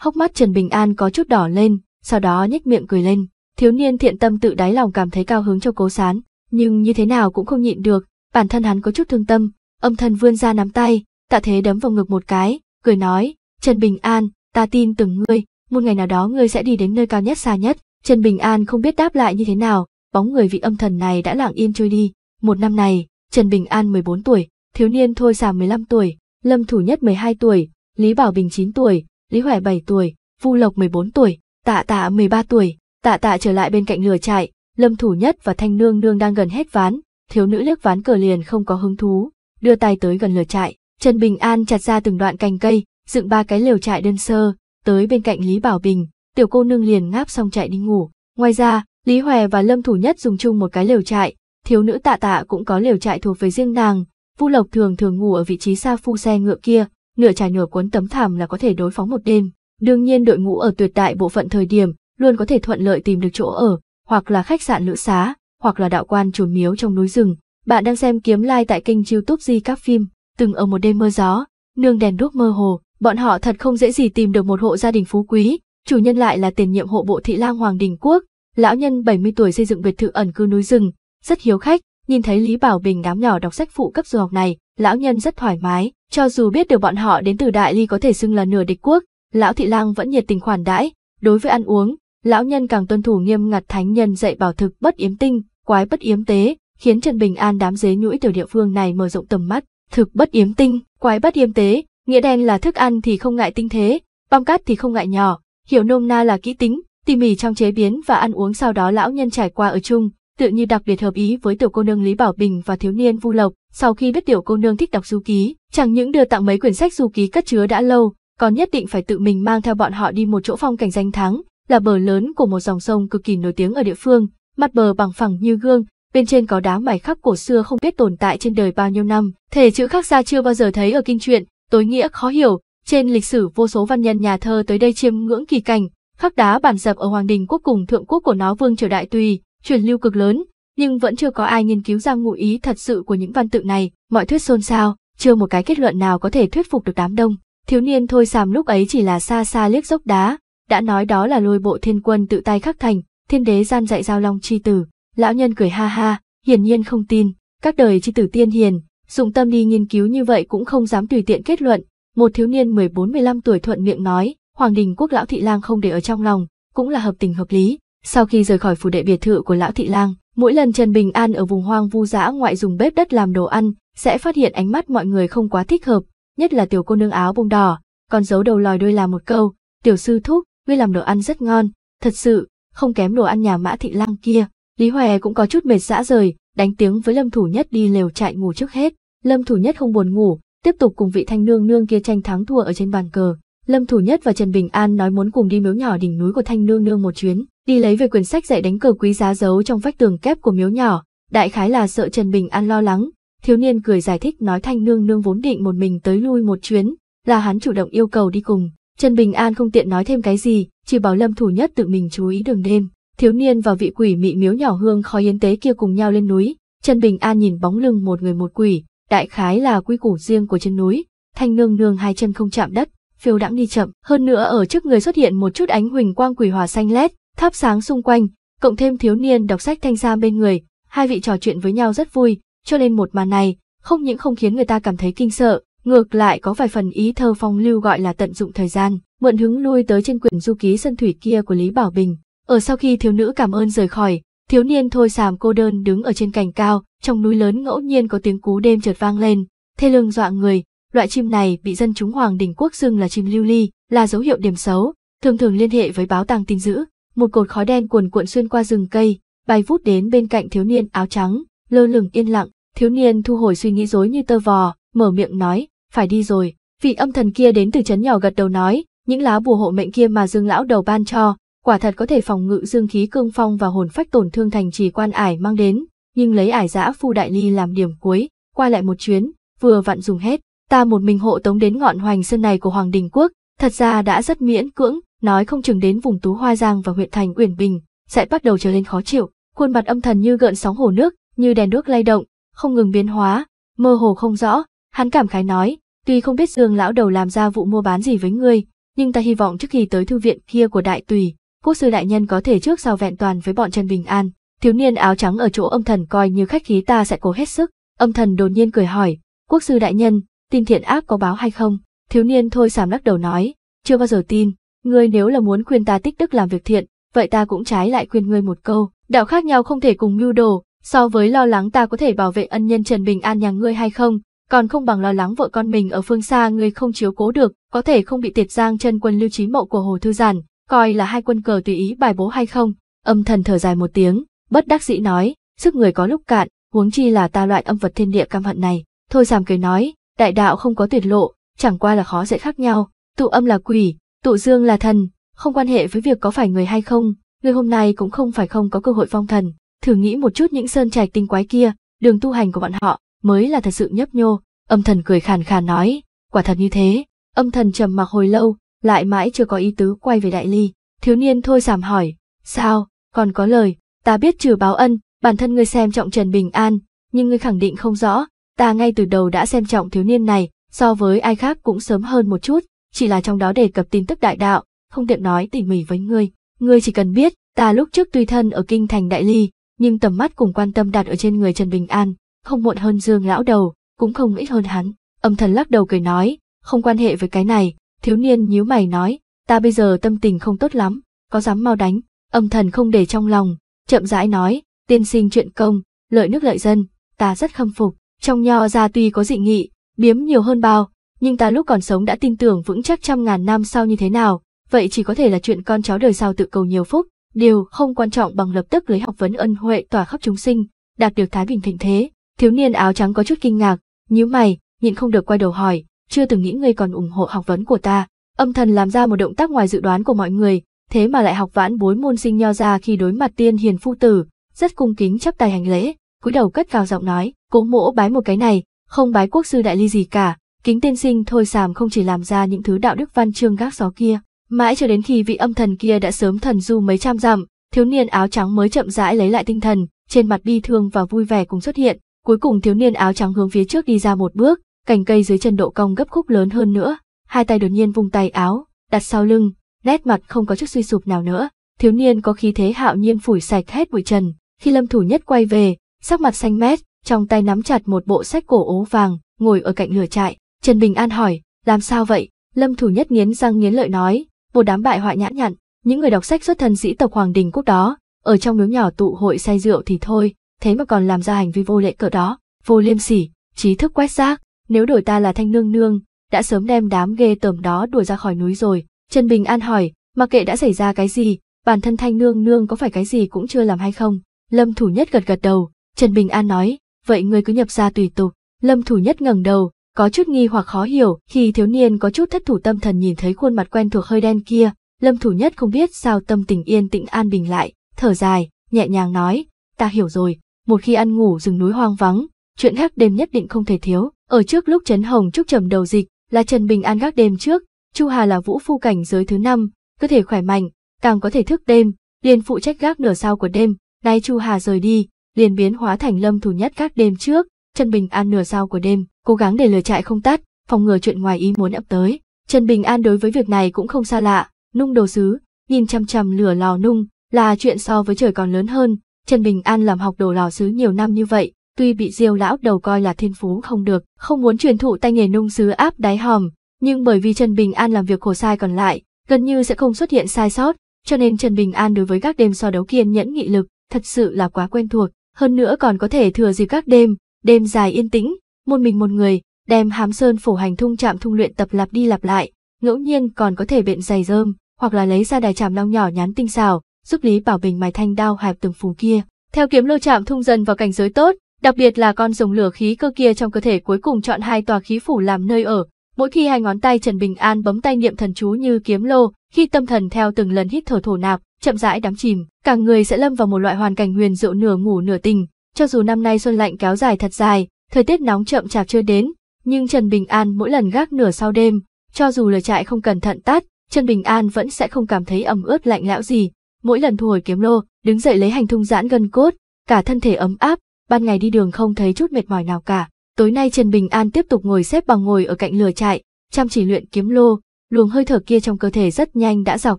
Hốc mắt Trần Bình An có chút đỏ lên, sau đó nhếch miệng cười lên, thiếu niên thiện tâm tự đáy lòng cảm thấy cao hứng cho cố sán, nhưng như thế nào cũng không nhịn được, bản thân hắn có chút thương tâm, âm thần vươn ra nắm tay, tạ thế đấm vào ngực một cái, cười nói, Trần Bình An, ta tin từng ngươi, một ngày nào đó ngươi sẽ đi đến nơi cao nhất xa nhất, Trần Bình An không biết đáp lại như thế nào, bóng người vị âm thần này đã lặng yên trôi đi, một năm này, Trần Bình An 14 tuổi, thiếu niên thôi giả 15 tuổi, Lâm Thủ Nhất 12 tuổi, Lý Bảo Bình 9 tuổi, Lý Hoài 7 tuổi, Vu Lộc 14 tuổi, Tạ Tạ 13 tuổi, Tạ Tạ trở lại bên cạnh lửa trại, Lâm Thủ Nhất và Thanh Nương Nương đang gần hết ván, thiếu nữ liếc ván cờ liền không có hứng thú, đưa tay tới gần lửa trại, Trần Bình An chặt ra từng đoạn cành cây, dựng ba cái lều trại đơn sơ, tới bên cạnh Lý Bảo Bình, tiểu cô nương liền ngáp xong chạy đi ngủ. Ngoài ra, Lý Hoè và Lâm Thủ Nhất dùng chung một cái lều trại, thiếu nữ Tạ Tạ cũng có lều trại thuộc về riêng nàng, Vu Lộc thường thường ngủ ở vị trí xa phu xe ngựa kia, nửa trải nửa cuốn tấm thảm là có thể đối phóng một đêm. Đương nhiên đội ngũ ở tuyệt đại bộ phận thời điểm luôn có thể thuận lợi tìm được chỗ ở, hoặc là khách sạn lữ xá, hoặc là đạo quan chùa miếu trong núi rừng. Bạn đang xem kiếm lai like tại kênh YouTube Di các phim, từng ở một đêm mưa gió, nương đèn đuốc mơ hồ, bọn họ thật không dễ gì tìm được một hộ gia đình phú quý, chủ nhân lại là tiền nhiệm hộ bộ thị lang Hoàng Đình Quốc, lão nhân 70 tuổi xây dựng biệt thự ẩn cư núi rừng, rất hiếu khách, Nhìn thấy Lý Bảo Bình đám nhỏ đọc sách phụ cấp du học này, lão nhân rất thoải mái, cho dù biết được bọn họ đến từ Đại Ly có thể xưng là nửa địch quốc, lão thị lang vẫn nhiệt tình khoản đãi, đối với ăn uống, lão nhân càng tuân thủ nghiêm ngặt thánh nhân dạy bảo thực bất yếm tinh, quái bất yếm tế, khiến Trần Bình An đám dế nhũi tiểu địa phương này mở rộng tầm mắt, thực bất yếm tinh, quái bất yếm tế, nghĩa đen là thức ăn thì không ngại tinh thế, băm cát thì không ngại nhỏ, hiểu nôm na là kỹ tính, tỉ mỉ trong chế biến và ăn uống sau đó lão nhân trải qua ở chung, tự như đặc biệt hợp ý với tiểu cô nương Lý Bảo Bình và thiếu niên Vu Lộc. Sau khi biết tiểu cô nương thích đọc du ký, chẳng những đưa tặng mấy quyển sách du ký cất chứa đã lâu, còn nhất định phải tự mình mang theo bọn họ đi một chỗ phong cảnh danh thắng, là bờ lớn của một dòng sông cực kỳ nổi tiếng ở địa phương, mặt bờ bằng phẳng như gương, bên trên có đá mài khắc cổ xưa không biết tồn tại trên đời bao nhiêu năm, thể chữ khắc ra chưa bao giờ thấy ở kinh truyện, tối nghĩa khó hiểu, trên lịch sử vô số văn nhân nhà thơ tới đây chiêm ngưỡng kỳ cảnh, khắc đá bản dập ở hoàng đình quốc cùng thượng quốc của nó vương triều đại tùy, truyền lưu cực lớn, nhưng vẫn chưa có ai nghiên cứu ra ngụ ý thật sự của những văn tự này, mọi thuyết xôn xao, chưa một cái kết luận nào có thể thuyết phục được đám đông. Thiếu niên thôi sàm lúc ấy chỉ là xa xa liếc dốc đá, đã nói đó là lôi bộ thiên quân tự tay khắc thành, thiên đế gian dạy giao long chi tử. Lão nhân cười ha ha, hiển nhiên không tin, các đời chi tử tiên hiền, dùng tâm đi nghiên cứu như vậy cũng không dám tùy tiện kết luận. Một thiếu niên 14-15 tuổi thuận miệng nói, Hoàng đình quốc lão thị lang không để ở trong lòng, cũng là hợp tình hợp lý, sau khi rời khỏi phủ đệ biệt thự của lão thị lang, mỗi lần Trần Bình An ở vùng hoang vu dã ngoại dùng bếp đất làm đồ ăn, sẽ phát hiện ánh mắt mọi người không quá thích hợp, nhất là tiểu cô nương áo bông đỏ, còn giấu đầu lòi đuôi làm một câu, "Tiểu sư thúc, ngươi làm đồ ăn rất ngon, thật sự, không kém đồ ăn nhà Mã thị lang kia." Lý Hoè cũng có chút mệt dã rời, đánh tiếng với Lâm Thủ Nhất đi lều chạy ngủ trước hết. Lâm Thủ Nhất không buồn ngủ, tiếp tục cùng vị thanh nương nương kia tranh thắng thua ở trên bàn cờ. Lâm Thủ Nhất và Trần Bình An nói muốn cùng đi miếu nhỏ đỉnh núi của thanh nương nương một chuyến đi lấy về quyển sách dạy đánh cờ quý giá giấu trong vách tường kép của miếu nhỏ, đại khái là sợ Trần Bình An lo lắng, thiếu niên cười giải thích nói Thanh Nương Nương vốn định một mình tới lui một chuyến, là hắn chủ động yêu cầu đi cùng. Trần Bình An không tiện nói thêm cái gì, chỉ bảo Lâm Thủ Nhất tự mình chú ý đường đêm. Thiếu niên và vị quỷ mị miếu nhỏ hương khói yến tế kia cùng nhau lên núi. Trần Bình An nhìn bóng lưng một người một quỷ, đại khái là quy củ riêng của chân núi. Thanh nương nương hai chân không chạm đất, phiêu đãng đi chậm. Hơn nữa ở trước người xuất hiện một chút ánh huỳnh quang quỷ hòa xanh lét, thắp sáng xung quanh, cộng thêm thiếu niên đọc sách thanh sam bên người, hai vị trò chuyện với nhau rất vui, cho nên một màn này, không những không khiến người ta cảm thấy kinh sợ, ngược lại có vài phần ý thơ phong lưu gọi là tận dụng thời gian, mượn hứng lui tới trên quyển du ký sân thủy kia của Lý Bảo Bình. Ở sau khi thiếu nữ cảm ơn rời khỏi, thiếu niên thôi sàm cô đơn đứng ở trên cành cao, trong núi lớn ngẫu nhiên có tiếng cú đêm chợt vang lên, thê lương dọa người, loại chim này bị dân chúng hoàng đình quốc xưng là chim lưu ly, là dấu hiệu điểm xấu, thường thường liên hệ với báo tàng tin dữ, một cột khói đen cuồn cuộn xuyên qua rừng cây, bay vút đến bên cạnh thiếu niên áo trắng, lơ lửng yên lặng, thiếu niên thu hồi suy nghĩ rối như tơ vò, mở miệng nói, phải đi rồi, vị âm thần kia đến từ chấn nhỏ gật đầu nói, những lá bùa hộ mệnh kia mà dương lão đầu ban cho, quả thật có thể phòng ngự dương khí cương phong và hồn phách tổn thương thành trì quan ải mang đến, nhưng lấy ải giã phu đại ly làm điểm cuối, qua lại một chuyến, vừa vặn dùng hết, ta một mình hộ tống đến ngọn hoành sơn này của Hoàng Đình Quốc, thật ra đã rất miễn cưỡng, nói không chừng đến vùng Tú Hoa Giang và huyện thành Uyển Bình sẽ bắt đầu trở nên khó chịu, khuôn mặt âm thần như gợn sóng hồ nước, như đèn đuốc lay động, không ngừng biến hóa, mơ hồ không rõ, hắn cảm khái nói, tuy không biết Dương lão đầu làm ra vụ mua bán gì với ngươi, nhưng ta hy vọng trước khi tới thư viện kia của đại tùy, quốc sư đại nhân có thể trước sau vẹn toàn với bọn Trần Bình An. Thiếu niên áo trắng ở chỗ âm thần coi như khách khí ta sẽ cố hết sức, âm thần đột nhiên cười hỏi, quốc sư đại nhân, tin thiện ác có báo hay không? Thiếu niên thôi sàm lắc đầu nói, chưa bao giờ tin, ngươi nếu là muốn khuyên ta tích đức làm việc thiện, vậy ta cũng trái lại khuyên ngươi một câu, đạo khác nhau không thể cùng mưu đồ, so với lo lắng ta có thể bảo vệ ân nhân Trần Bình An nhà ngươi hay không, còn không bằng lo lắng vợ con mình ở phương xa ngươi không chiếu cố được, có thể không bị tiệt giang chân quân lưu trí mậu của Hồ Thư Giản, coi là hai quân cờ tùy ý bài bố hay không. Âm thần thở dài một tiếng, bất đắc dĩ nói, sức người có lúc cạn, huống chi là ta loại âm vật thiên địa cam hận này. Thôi giảm cười nói, đại đạo không có tuyệt lộ, chẳng qua là khó dễ khác nhau, tụ âm là quỷ, Tụ dương là thần, không quan hệ với việc có phải người hay không, người hôm nay cũng không phải không có cơ hội phong thần. Thử nghĩ một chút những sơn trạch tinh quái kia, đường tu hành của bọn họ mới là thật sự nhấp nhô. Âm thần cười khàn khàn nói, quả thật như thế. Âm thần trầm mặc hồi lâu, lại mãi chưa có ý tứ quay về đại ly. Thiếu niên thôi giảm hỏi, sao, còn có lời, ta biết trừ báo ân, bản thân ngươi xem trọng Trần Bình An, nhưng ngươi khẳng định không rõ, ta ngay từ đầu đã xem trọng thiếu niên này, so với ai khác cũng sớm hơn một chút, chỉ là trong đó đề cập tin tức đại đạo, không tiện nói tỉ mỉ với ngươi. Ngươi chỉ cần biết, ta lúc trước tuy thân ở kinh thành đại ly, nhưng tầm mắt cùng quan tâm đặt ở trên người Trần Bình An, không muộn hơn Dương lão đầu, cũng không ít hơn hắn. Âm thần lắc đầu cười nói, không quan hệ với cái này, thiếu niên nhíu mày nói, ta bây giờ tâm tình không tốt lắm, có dám mau đánh, âm thần không để trong lòng, chậm rãi nói, tiên sinh chuyện công, lợi nước lợi dân, ta rất khâm phục, trong nho ra tuy có dị nghị, biếm nhiều hơn bao, nhưng ta lúc còn sống đã tin tưởng vững chắc trăm ngàn năm sau như thế nào, vậy chỉ có thể là chuyện con cháu đời sau tự cầu nhiều phúc, điều không quan trọng bằng lập tức lấy học vấn ân huệ tỏa khắp chúng sinh, đạt được thái bình thịnh thế. Thiếu niên áo trắng có chút kinh ngạc, nhíu mày, nhịn không được quay đầu hỏi, chưa từng nghĩ ngươi còn ủng hộ học vấn của ta. Âm thần làm ra một động tác ngoài dự đoán của mọi người, thế mà lại học vãn bối môn sinh nho ra khi đối mặt tiên hiền phu tử, rất cung kính chắp tay hành lễ, cúi đầu cất cao giọng nói, cố mỗ bái một cái này, không bái quốc sư đại ly gì cả, Kính tiên sinh thôi sàm không chỉ làm ra những thứ đạo đức văn chương gác gió kia, mãi cho đến khi vị âm thần kia đã sớm thần du mấy trăm dặm, thiếu niên áo trắng mới chậm rãi lấy lại tinh thần, trên mặt bi thương và vui vẻ cùng xuất hiện, cuối cùng thiếu niên áo trắng hướng phía trước đi ra một bước, cành cây dưới chân độ cong gấp khúc lớn hơn nữa, hai tay đột nhiên vung tay áo, đặt sau lưng, nét mặt không có chút suy sụp nào nữa, thiếu niên có khí thế hạo nhiên phủi sạch hết bụi trần, khi Lâm Thủ Nhất quay về, sắc mặt xanh mét, trong tay nắm chặt một bộ sách cổ ố vàng, ngồi ở cạnh lửa trại, Trần Bình An hỏi, làm sao vậy? Lâm Thủ Nhất nghiến răng nghiến lợi nói, một đám bại hoại nhãn nhặn, những người đọc sách xuất thân sĩ tộc Hoàng Đình Quốc đó, ở trong miếu nhỏ tụ hội say rượu thì thôi, thế mà còn làm ra hành vi vô lễ cỡ đó, vô liêm sỉ, trí thức quét rác, nếu đổi ta là thanh nương nương, đã sớm đem đám ghê tởm đó đuổi ra khỏi núi rồi. Trần Bình An hỏi, mặc kệ đã xảy ra cái gì, bản thân thanh nương nương có phải cái gì cũng chưa làm hay không? Lâm Thủ Nhất gật gật đầu, Trần Bình An nói, vậy ngươi cứ nhập ra tùy tục. Lâm Thủ Nhất ngẩng đầu, có chút nghi hoặc khó hiểu, khi thiếu niên có chút thất thủ tâm thần nhìn thấy khuôn mặt quen thuộc hơi đen kia, lâm thủ nhất không biết sao tâm tình yên tĩnh an bình lại, thở dài, nhẹ nhàng nói, ta hiểu rồi, một khi ăn ngủ rừng núi hoang vắng, chuyện gác đêm nhất định không thể thiếu. Ở trước lúc Trấn Hồng Trúc trầm đầu dịch, là Trần Bình An gác đêm trước, Chu Hà là vũ phu cảnh giới thứ năm, cơ thể khỏe mạnh, càng có thể thức đêm, liền phụ trách gác nửa sau của đêm, nay Chu Hà rời đi, liền biến hóa thành lâm thủ nhất gác đêm trước, Trần Bình An nửa sau của đêm cố gắng để lửa trại không tắt, phòng ngừa chuyện ngoài ý muốn ập tới. Trần Bình An đối với việc này cũng không xa lạ, nung đồ sứ, nhìn chăm chăm lửa lò nung, là chuyện so với trời còn lớn hơn. Trần Bình An làm học đồ lò sứ nhiều năm như vậy, tuy bị diêu lão đầu coi là thiên phú không được, không muốn truyền thụ tay nghề nung sứ áp đáy hòm, nhưng bởi vì Trần Bình An làm việc khổ sai còn lại, gần như sẽ không xuất hiện sai sót, cho nên Trần Bình An đối với các đêm so đấu kiên nhẫn nghị lực, thật sự là quá quen thuộc, hơn nữa còn có thể thừa dịp các đêm, đêm dài yên tĩnh, một mình một người, đem hám sơn phổ hành thung chạm thung luyện tập lặp đi lặp lại, ngẫu nhiên còn có thể bện giày rơm, hoặc là lấy ra đài chạm long nhỏ nhắn tinh xảo, giúp Lý Bảo Bình mài thanh đao hẹp từng phù kia. Theo kiếm lô chạm thung dần vào cảnh giới tốt, đặc biệt là con dùng lửa khí cơ kia trong cơ thể cuối cùng chọn hai tòa khí phủ làm nơi ở. Mỗi khi hai ngón tay Trần Bình An bấm tay niệm thần chú như kiếm lô, khi tâm thần theo từng lần hít thở thổ nạp, chậm rãi đắm chìm, cả người sẽ lâm vào một loại hoàn cảnh huyền rượu nửa ngủ nửa tình. Cho dù năm nay xuân lạnh kéo dài thật dài, Thời tiết nóng chậm chạp chưa đến, nhưng Trần Bình An mỗi lần gác nửa sau đêm, cho dù lửa trại không cẩn thận tắt, Trần Bình An vẫn sẽ không cảm thấy ẩm ướt lạnh lẽo gì. Mỗi lần thu hồi kiếm lô, đứng dậy lấy hành thung giãn gân cốt, cả thân thể ấm áp, ban ngày đi đường không thấy chút mệt mỏi nào cả. Tối nay Trần Bình An tiếp tục ngồi xếp bằng ngồi ở cạnh lửa trại, chăm chỉ luyện kiếm lô, luồng hơi thở kia trong cơ thể rất nhanh đã dọc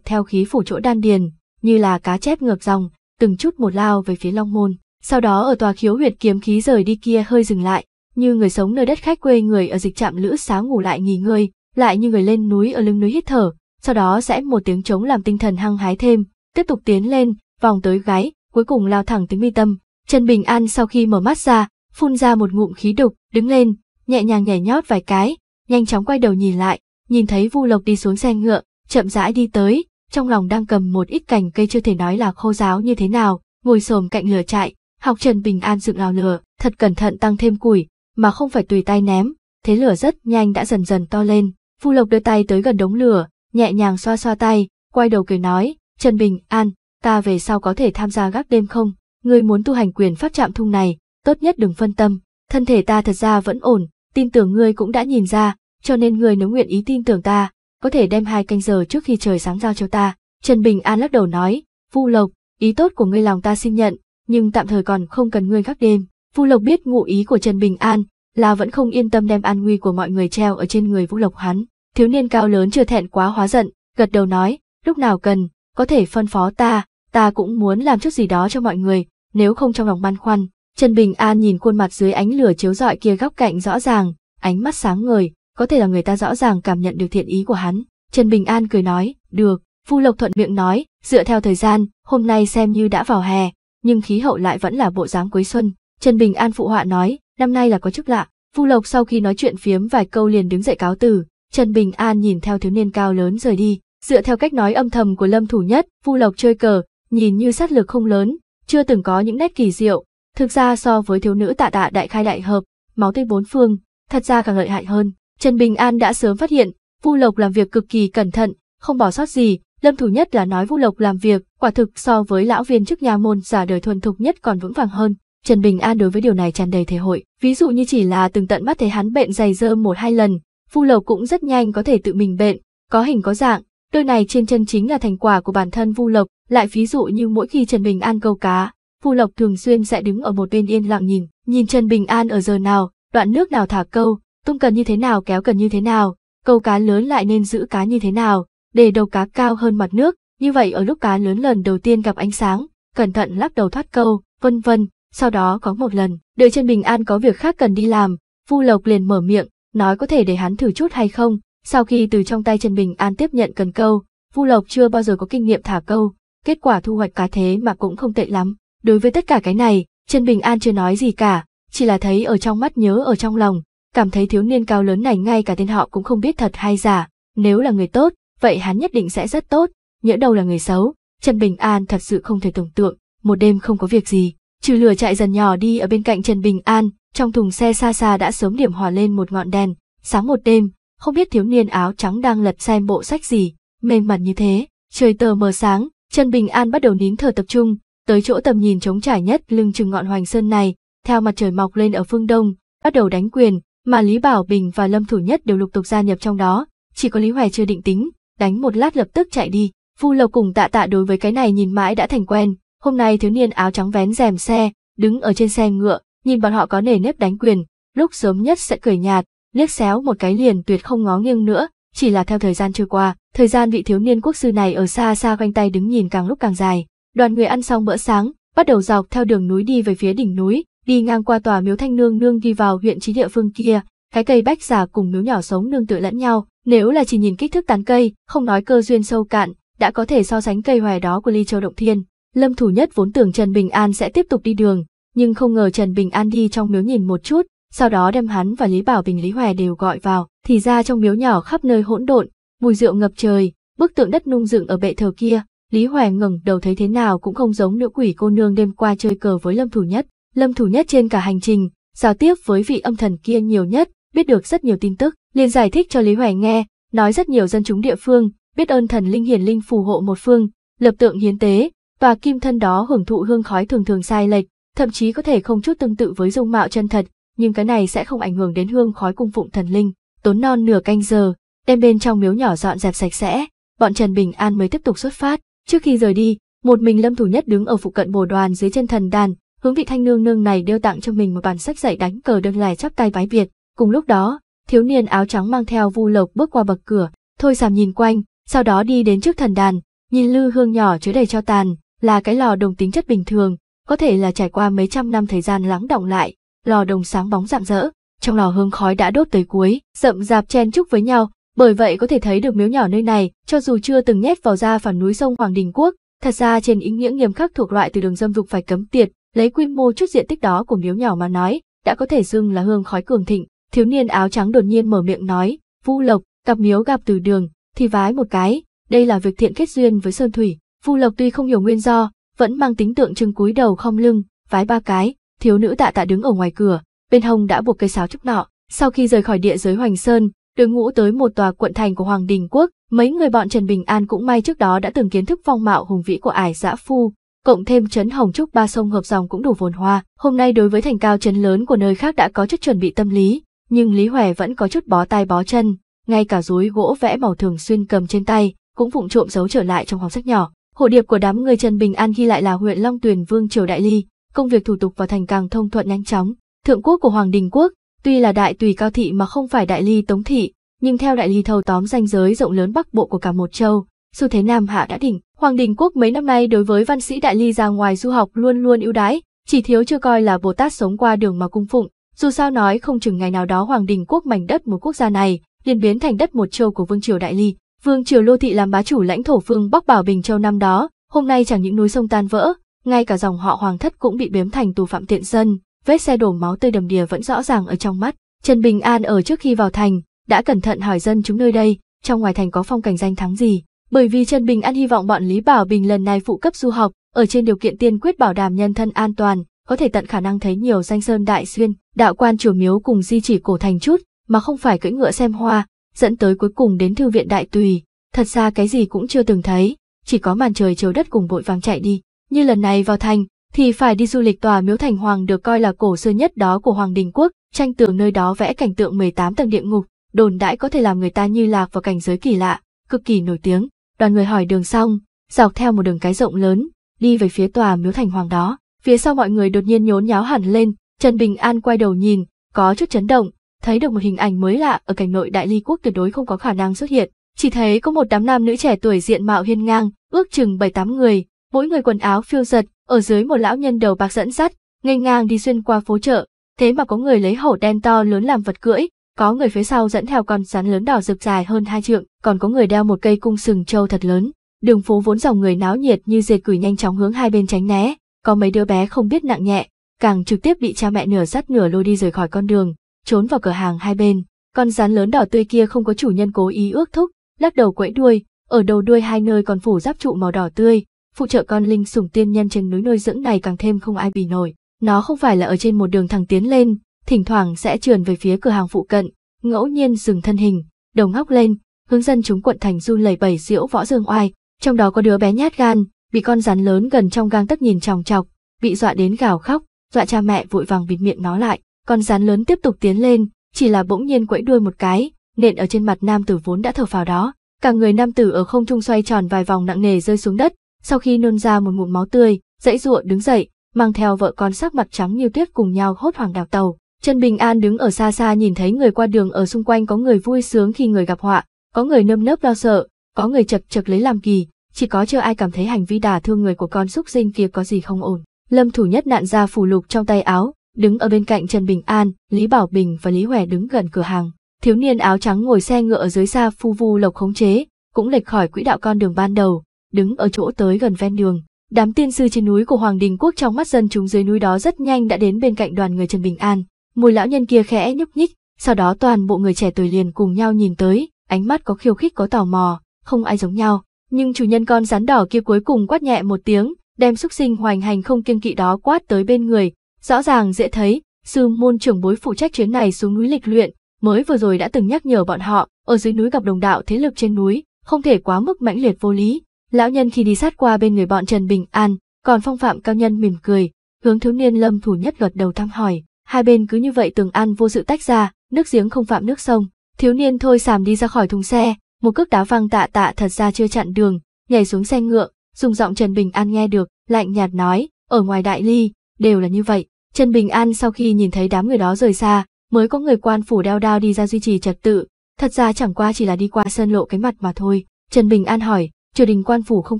theo khí phủ chỗ đan điền, như là cá chép ngược dòng, từng chút một lao về phía long môn. Sau đó ở tòa khiếu huyệt kiếm khí rời đi kia hơi dừng lại, như người sống nơi đất khách quê người ở dịch trạm lữ xá ngủ lại nghỉ ngơi, lại như người lên núi ở lưng núi hít thở, sau đó sẽ một tiếng trống làm tinh thần hăng hái thêm, tiếp tục tiến lên, vòng tới gáy, cuối cùng lao thẳng tới mi tâm. Trần Bình An sau khi mở mắt ra, phun ra một ngụm khí đục, đứng lên, nhẹ nhàng nhảy nhót vài cái, nhanh chóng quay đầu nhìn lại, nhìn thấy Vu Lộc đi xuống xe ngựa, chậm rãi đi tới, trong lòng đang cầm một ít cành cây chưa thể nói là khô giáo như thế nào, ngồi xồm cạnh lửa trại, Học Trần Bình An dựng lò lửa, thật cẩn thận tăng thêm củi, mà không phải tùy tay ném, thế lửa rất nhanh đã dần dần to lên. Phu Lộc đưa tay tới gần đống lửa, nhẹ nhàng xoa xoa tay, quay đầu cười nói, Trần Bình An, ta về sau có thể tham gia gác đêm không? người muốn tu hành quyền pháp chạm thung này, tốt nhất đừng phân tâm, thân thể ta thật ra vẫn ổn, tin tưởng ngươi cũng đã nhìn ra, cho nên ngươi nếu nguyện ý tin tưởng ta, có thể đem hai canh giờ trước khi trời sáng giao cho ta. Trần Bình An lắc đầu nói, Vu Lộc, ý tốt của ngươi lòng ta xin nhận, nhưng tạm thời còn không cần ngươi gác đêm. Vu Lộc biết ngụ ý của Trần Bình An là vẫn không yên tâm đem an nguy của mọi người treo ở trên người Vũ Lộc hắn. Thiếu niên cao lớn chưa thẹn quá hóa giận, gật đầu nói, lúc nào cần, có thể phân phó ta, ta cũng muốn làm chút gì đó cho mọi người, nếu không trong lòng băn khoăn. Trần Bình An nhìn khuôn mặt dưới ánh lửa chiếu rọi kia góc cạnh rõ ràng, ánh mắt sáng ngời, có thể là người ta rõ ràng cảm nhận được thiện ý của hắn. Trần Bình An cười nói, được, Vu Lộc thuận miệng nói, dựa theo thời gian, hôm nay xem như đã vào hè, nhưng khí hậu lại vẫn là bộ dáng cuối xuân. Trần Bình An phụ họa nói, năm nay là có chức lạ. Vu Lộc sau khi nói chuyện phiếm vài câu liền đứng dậy cáo từ, Trần Bình An nhìn theo thiếu niên cao lớn rời đi, dựa theo cách nói âm thầm của Lâm Thủ Nhất, Vu Lộc chơi cờ, nhìn như sát lực không lớn, chưa từng có những nét kỳ diệu, thực ra so với thiếu nữ tạ tạ đại khai đại hợp, máu tươi bốn phương, thật ra càng lợi hại hơn. Trần Bình An đã sớm phát hiện, Vu Lộc làm việc cực kỳ cẩn thận, không bỏ sót gì, Lâm Thủ Nhất là nói Vũ Lộc làm việc, quả thực so với lão viên chức nhà môn giả đời thuần thục nhất còn vững vàng hơn. Trần Bình An đối với điều này tràn đầy thể hội, ví dụ như chỉ là từng tận mắt thấy hắn bệnh dày dơ một hai lần, Vu Lộc cũng rất nhanh có thể tự mình bệnh, có hình có dạng, đôi này trên chân chính là thành quả của bản thân Vu Lộc, lại ví dụ như mỗi khi Trần Bình An câu cá, Vu Lộc thường xuyên sẽ đứng ở một bên yên lặng nhìn, nhìn Trần Bình An ở giờ nào, đoạn nước nào thả câu, tung cần như thế nào kéo cần như thế nào, câu cá lớn lại nên giữ cá như thế nào, để đầu cá cao hơn mặt nước, như vậy ở lúc cá lớn lần đầu tiên gặp ánh sáng, cẩn thận lắc đầu thoát câu, vân vân, sau đó có một lần, đợi chân bình an có việc khác cần đi làm, Vu Lộc liền mở miệng, nói có thể để hắn thử chút hay không, sau khi từ trong tay Trần Bình An tiếp nhận cần câu, Vu Lộc chưa bao giờ có kinh nghiệm thả câu, kết quả thu hoạch cá thế mà cũng không tệ lắm. Đối với tất cả cái này, Trần Bình An chưa nói gì cả, chỉ là thấy ở trong mắt nhớ ở trong lòng, cảm thấy thiếu niên cao lớn này ngay cả tên họ cũng không biết thật hay giả, nếu là người tốt, vậy hắn nhất định sẽ rất tốt, nhỡ đâu là người xấu. Trần Bình An thật sự không thể tưởng tượng, một đêm không có việc gì, trừ lửa chạy dần nhỏ đi ở bên cạnh Trần Bình An, trong thùng xe xa xa đã sớm điểm hòa lên một ngọn đèn, sáng một đêm, không biết thiếu niên áo trắng đang lật xem bộ sách gì, mềm mặt như thế, trời tờ mờ sáng, Trần Bình An bắt đầu nín thở tập trung, tới chỗ tầm nhìn trống trải nhất lưng chừng ngọn hoành sơn này, theo mặt trời mọc lên ở phương đông, bắt đầu đánh quyền, mà Lý Bảo Bình và Lâm Thủ Nhất đều lục tục gia nhập trong đó, chỉ có Lý Hoài chưa định tính, đánh một lát lập tức chạy đi. Phu Lộc cùng tạ tạ đối với cái này nhìn mãi đã thành quen, hôm nay thiếu niên áo trắng vén rèm xe, đứng ở trên xe ngựa, nhìn bọn họ có nề nếp đánh quyền, lúc sớm nhất sẽ cười nhạt, liếc xéo một cái liền tuyệt không ngó nghiêng nữa, chỉ là theo thời gian trôi qua, thời gian vị thiếu niên quốc sư này ở xa xa quanh tay đứng nhìn càng lúc càng dài. Đoàn người ăn xong bữa sáng, bắt đầu dọc theo đường núi đi về phía đỉnh núi, đi ngang qua tòa miếu thanh nương nương đi vào huyện trí địa phương kia, cái cây bách già cùng miếu nhỏ sống nương tựa lẫn nhau, nếu là chỉ nhìn kích thước tán cây, không nói cơ duyên sâu cạn, đã có thể so sánh cây hoài đó của Ly Châu Động Thiên. Lâm Thủ Nhất vốn tưởng Trần Bình An sẽ tiếp tục đi đường, nhưng không ngờ Trần Bình An đi trong miếu nhìn một chút, sau đó đem hắn và Lý Bảo Bình Lý hoài đều gọi vào, thì ra trong miếu nhỏ khắp nơi hỗn độn, mùi rượu ngập trời, bức tượng đất nung dựng ở bệ thờ kia, Lý hoài ngẩng đầu thấy thế nào cũng không giống nữ quỷ cô nương đêm qua chơi cờ với Lâm Thủ Nhất. Lâm Thủ Nhất trên cả hành trình, giao tiếp với vị âm thần kia nhiều nhất, biết được rất nhiều tin tức, liền giải thích cho Lý Hoài nghe, nói rất nhiều dân chúng địa phương, biết ơn thần linh hiền linh phù hộ một phương, lập tượng hiến tế, và kim thân đó hưởng thụ hương khói thường thường sai lệch, thậm chí có thể không chút tương tự với dung mạo chân thật, nhưng cái này sẽ không ảnh hưởng đến hương khói cung phụng thần linh. Tốn non nửa canh giờ, đem bên trong miếu nhỏ dọn dẹp sạch sẽ, bọn Trần Bình An mới tiếp tục xuất phát. Trước khi rời đi, một mình Lâm Thủ Nhất đứng ở phụ cận bồ đoàn dưới chân thần đàn, hướng vị thanh nương nương này đeo tặng cho mình một bản sách dạy đánh cờ đơn lẻ chắp tay vái biệt, Cùng lúc đó, thiếu niên áo trắng mang theo Vu Lộc bước qua bậc cửa, thôi giảm nhìn quanh, sau đó đi đến trước thần đàn, nhìn lư hương nhỏ chứa đầy cho tàn, là cái lò đồng tính chất bình thường, có thể là trải qua mấy trăm năm thời gian lắng động lại, lò đồng sáng bóng rạng rỡ, trong lò hương khói đã đốt tới cuối, rậm rạp chen chúc với nhau, bởi vậy có thể thấy được miếu nhỏ nơi này, cho dù chưa từng nhét vào ra phản núi sông Hoàng Đình Quốc, thật ra trên ý nghĩa nghiêm khắc thuộc loại từ đường dâm dục phải cấm tiệt, lấy quy mô chút diện tích đó của miếu nhỏ mà nói, đã có thể xưng là hương khói cường thịnh, Thiếu niên áo trắng đột nhiên mở miệng nói, Vu Lộc, cặp miếu gặp từ đường, thì vái một cái, đây là việc thiện kết duyên với Sơn Thủy. Vu Lộc tuy không hiểu nguyên do, vẫn mang tính tượng trưng cúi đầu không lưng, vái ba cái, thiếu nữ tạ tạ đứng ở ngoài cửa, bên hông đã buộc cây sáo trúc nọ. Sau khi rời khỏi địa giới Hoành Sơn, đội ngũ tới một tòa quận thành của Hoàng Đình Quốc, mấy người bọn Trần Bình An cũng may trước đó đã từng kiến thức phong mạo hùng vĩ của ải dã phu, cộng thêm trấn Hồng Trúc ba sông hợp dòng cũng đủ vồn hoa. Hôm nay đối với thành cao trấn lớn của nơi khác đã có chút chuẩn bị tâm lý, nhưng Lý Hòe vẫn có chút bó tay bó chân, ngay cả rối gỗ vẽ màu thường xuyên cầm trên tay, cũng vụng trộm giấu trở lại trong hòm sách nhỏ. Hồ điệp của đám người Trần Bình An ghi lại là huyện Long Tuyền Vương triều đại ly, công việc thủ tục và thành càng thông thuận nhanh chóng. Thượng quốc của Hoàng Đình Quốc, tuy là đại tùy cao thị mà không phải đại ly tống thị, nhưng theo đại ly thâu tóm danh giới rộng lớn bắc bộ của cả một châu, xu thế Nam Hạ đã đỉnh. Hoàng Đình Quốc mấy năm nay đối với văn sĩ đại ly ra ngoài du học luôn luôn ưu đãi, chỉ thiếu chưa coi là Bồ Tát sống qua đường mà cung phụng, dù sao nói không chừng ngày nào đó Hoàng Đình quốc mảnh đất một quốc gia này, liền biến thành đất một châu của Vương Triều Đại Ly. Vương Triều Lô Thị làm bá chủ lãnh thổ phương Bắc Bảo Bình Châu năm đó, hôm nay chẳng những núi sông tan vỡ, ngay cả dòng họ Hoàng Thất cũng bị biếm thành tù phạm tiện dân, vết xe đổ máu tươi đầm đìa vẫn rõ ràng ở trong mắt. Trần Bình An ở trước khi vào thành, đã cẩn thận hỏi dân chúng nơi đây, trong ngoài thành có phong cảnh danh thắng gì, bởi vì Trần Bình An hy vọng bọn Lý Bảo Bình lần này phụ cấp du học, ở trên điều kiện tiên quyết bảo đảm nhân thân an toàn, có thể tận khả năng thấy nhiều danh sơn đại xuyên, đạo quan chùa miếu cùng di chỉ cổ thành chút, mà không phải cưỡi ngựa xem hoa, dẫn tới cuối cùng đến thư viện đại tùy, thật ra cái gì cũng chưa từng thấy, chỉ có màn trời chiếu đất cùng vội vàng chạy đi, như lần này vào thành thì phải đi du lịch tòa miếu thành hoàng được coi là cổ xưa nhất đó của hoàng đình quốc, tranh tường nơi đó vẽ cảnh tượng 18 tầng địa ngục, đồn đãi có thể làm người ta như lạc vào cảnh giới kỳ lạ, cực kỳ nổi tiếng. Đoàn người hỏi đường xong, dọc theo một đường cái rộng lớn, đi về phía tòa miếu thành hoàng đó. Phía sau mọi người đột nhiên nhốn nháo hẳn lên, Trần Bình An quay đầu nhìn, có chút chấn động, thấy được một hình ảnh mới lạ ở cảnh nội đại ly quốc tuyệt đối không có khả năng xuất hiện. Chỉ thấy có một đám nam nữ trẻ tuổi diện mạo hiên ngang, ước chừng 7-8 người, mỗi người quần áo phiêu giật, ở dưới một lão nhân đầu bạc dẫn dắt, ngây ngang đi xuyên qua phố chợ, thế mà có người lấy hổ đen to lớn làm vật cưỡi, có người phía sau dẫn theo con rắn lớn đỏ rực dài hơn hai trượng, còn có người đeo một cây cung sừng trâu thật lớn. Đường phố vốn dòng người náo nhiệt như dệt quỷ nhanh chóng hướng hai bên tránh né, có mấy đứa bé không biết nặng nhẹ, càng trực tiếp bị cha mẹ nửa dắt nửa lôi đi rời khỏi con đường, trốn vào cửa hàng hai bên. Con rắn lớn đỏ tươi kia không có chủ nhân cố ý ước thúc, lắc đầu quẫy đuôi, ở đầu đuôi hai nơi còn phủ giáp trụ màu đỏ tươi, phụ trợ con linh sủng tiên nhân trên núi nuôi dưỡng này càng thêm không ai bì nổi. Nó không phải là ở trên một đường thẳng tiến lên, thỉnh thoảng sẽ trườn về phía cửa hàng phụ cận, ngẫu nhiên dừng thân hình, đầu ngóc lên, hướng dân chúng quận thành run lẩy bẩy diễu võ dương oai, trong đó có đứa bé nhát gan, bị con rắn lớn gần trong gang tấc nhìn chòng chọc, bị dọa đến gào khóc, dọa cha mẹ vội vàng bịt miệng nó lại. Con rắn lớn tiếp tục tiến lên, chỉ là bỗng nhiên quẫy đuôi một cái, nện ở trên mặt nam tử vốn đã thở phào đó. Cả người nam tử ở không trung xoay tròn vài vòng nặng nề rơi xuống đất, sau khi nôn ra một ngụm máu tươi, dãy ruộng đứng dậy, mang theo vợ con sắc mặt trắng như tuyết cùng nhau hốt hoảng đào tàu. Trần Bình An đứng ở xa xa nhìn thấy người qua đường ở xung quanh có người vui sướng khi người gặp họa, có người nơm nớp lo sợ, có người chật chật lấy làm kỳ, chỉ có chưa ai cảm thấy hành vi đả thương người của con xúc sinh kia có gì không ổn. Lâm Thủ Nhất nạn ra phù lục trong tay áo, đứng ở bên cạnh Trần Bình An, Lý Bảo Bình và Lý Huệ đứng gần cửa hàng. Thiếu niên áo trắng ngồi xe ngựa ở dưới xa phu vu lộc khống chế, cũng lệch khỏi quỹ đạo con đường ban đầu, đứng ở chỗ tới gần ven đường. Đám tiên sư trên núi của Hoàng Đình Quốc trong mắt dân chúng dưới núi đó rất nhanh đã đến bên cạnh đoàn người Trần Bình An. Mùi lão nhân kia khẽ nhúc nhích, sau đó toàn bộ người trẻ tuổi liền cùng nhau nhìn tới, ánh mắt có khiêu khích có tò mò, không ai giống nhau, nhưng chủ nhân con rắn đỏ kia cuối cùng quát nhẹ một tiếng, đem xúc sinh hoành hành không kiêng kỵ đó quát tới bên người, rõ ràng dễ thấy, sư môn trưởng bối phụ trách chuyến này xuống núi lịch luyện, mới vừa rồi đã từng nhắc nhở bọn họ, ở dưới núi gặp đồng đạo thế lực trên núi, không thể quá mức mãnh liệt vô lý. Lão nhân khi đi sát qua bên người bọn Trần Bình An, còn phong phạm cao nhân mỉm cười, hướng thiếu niên lâm thủ nhất gật đầu thăm hỏi, hai bên cứ như vậy từng ăn vô sự tách ra, nước giếng không phạm nước sông, thiếu niên thôi sàm đi ra khỏi thùng xe, một cước đá văng tạ tạ thật ra chưa chặn đường, nhảy xuống xe ngựa, dùng giọng Trần Bình An nghe được, lạnh nhạt nói, ở ngoài đại ly, đều là như vậy. Trần Bình An sau khi nhìn thấy đám người đó rời xa, mới có người quan phủ đeo đao đi ra duy trì trật tự, thật ra chẳng qua chỉ là đi qua sơn lộ cái mặt mà thôi. Trần Bình An hỏi, triều đình quan phủ không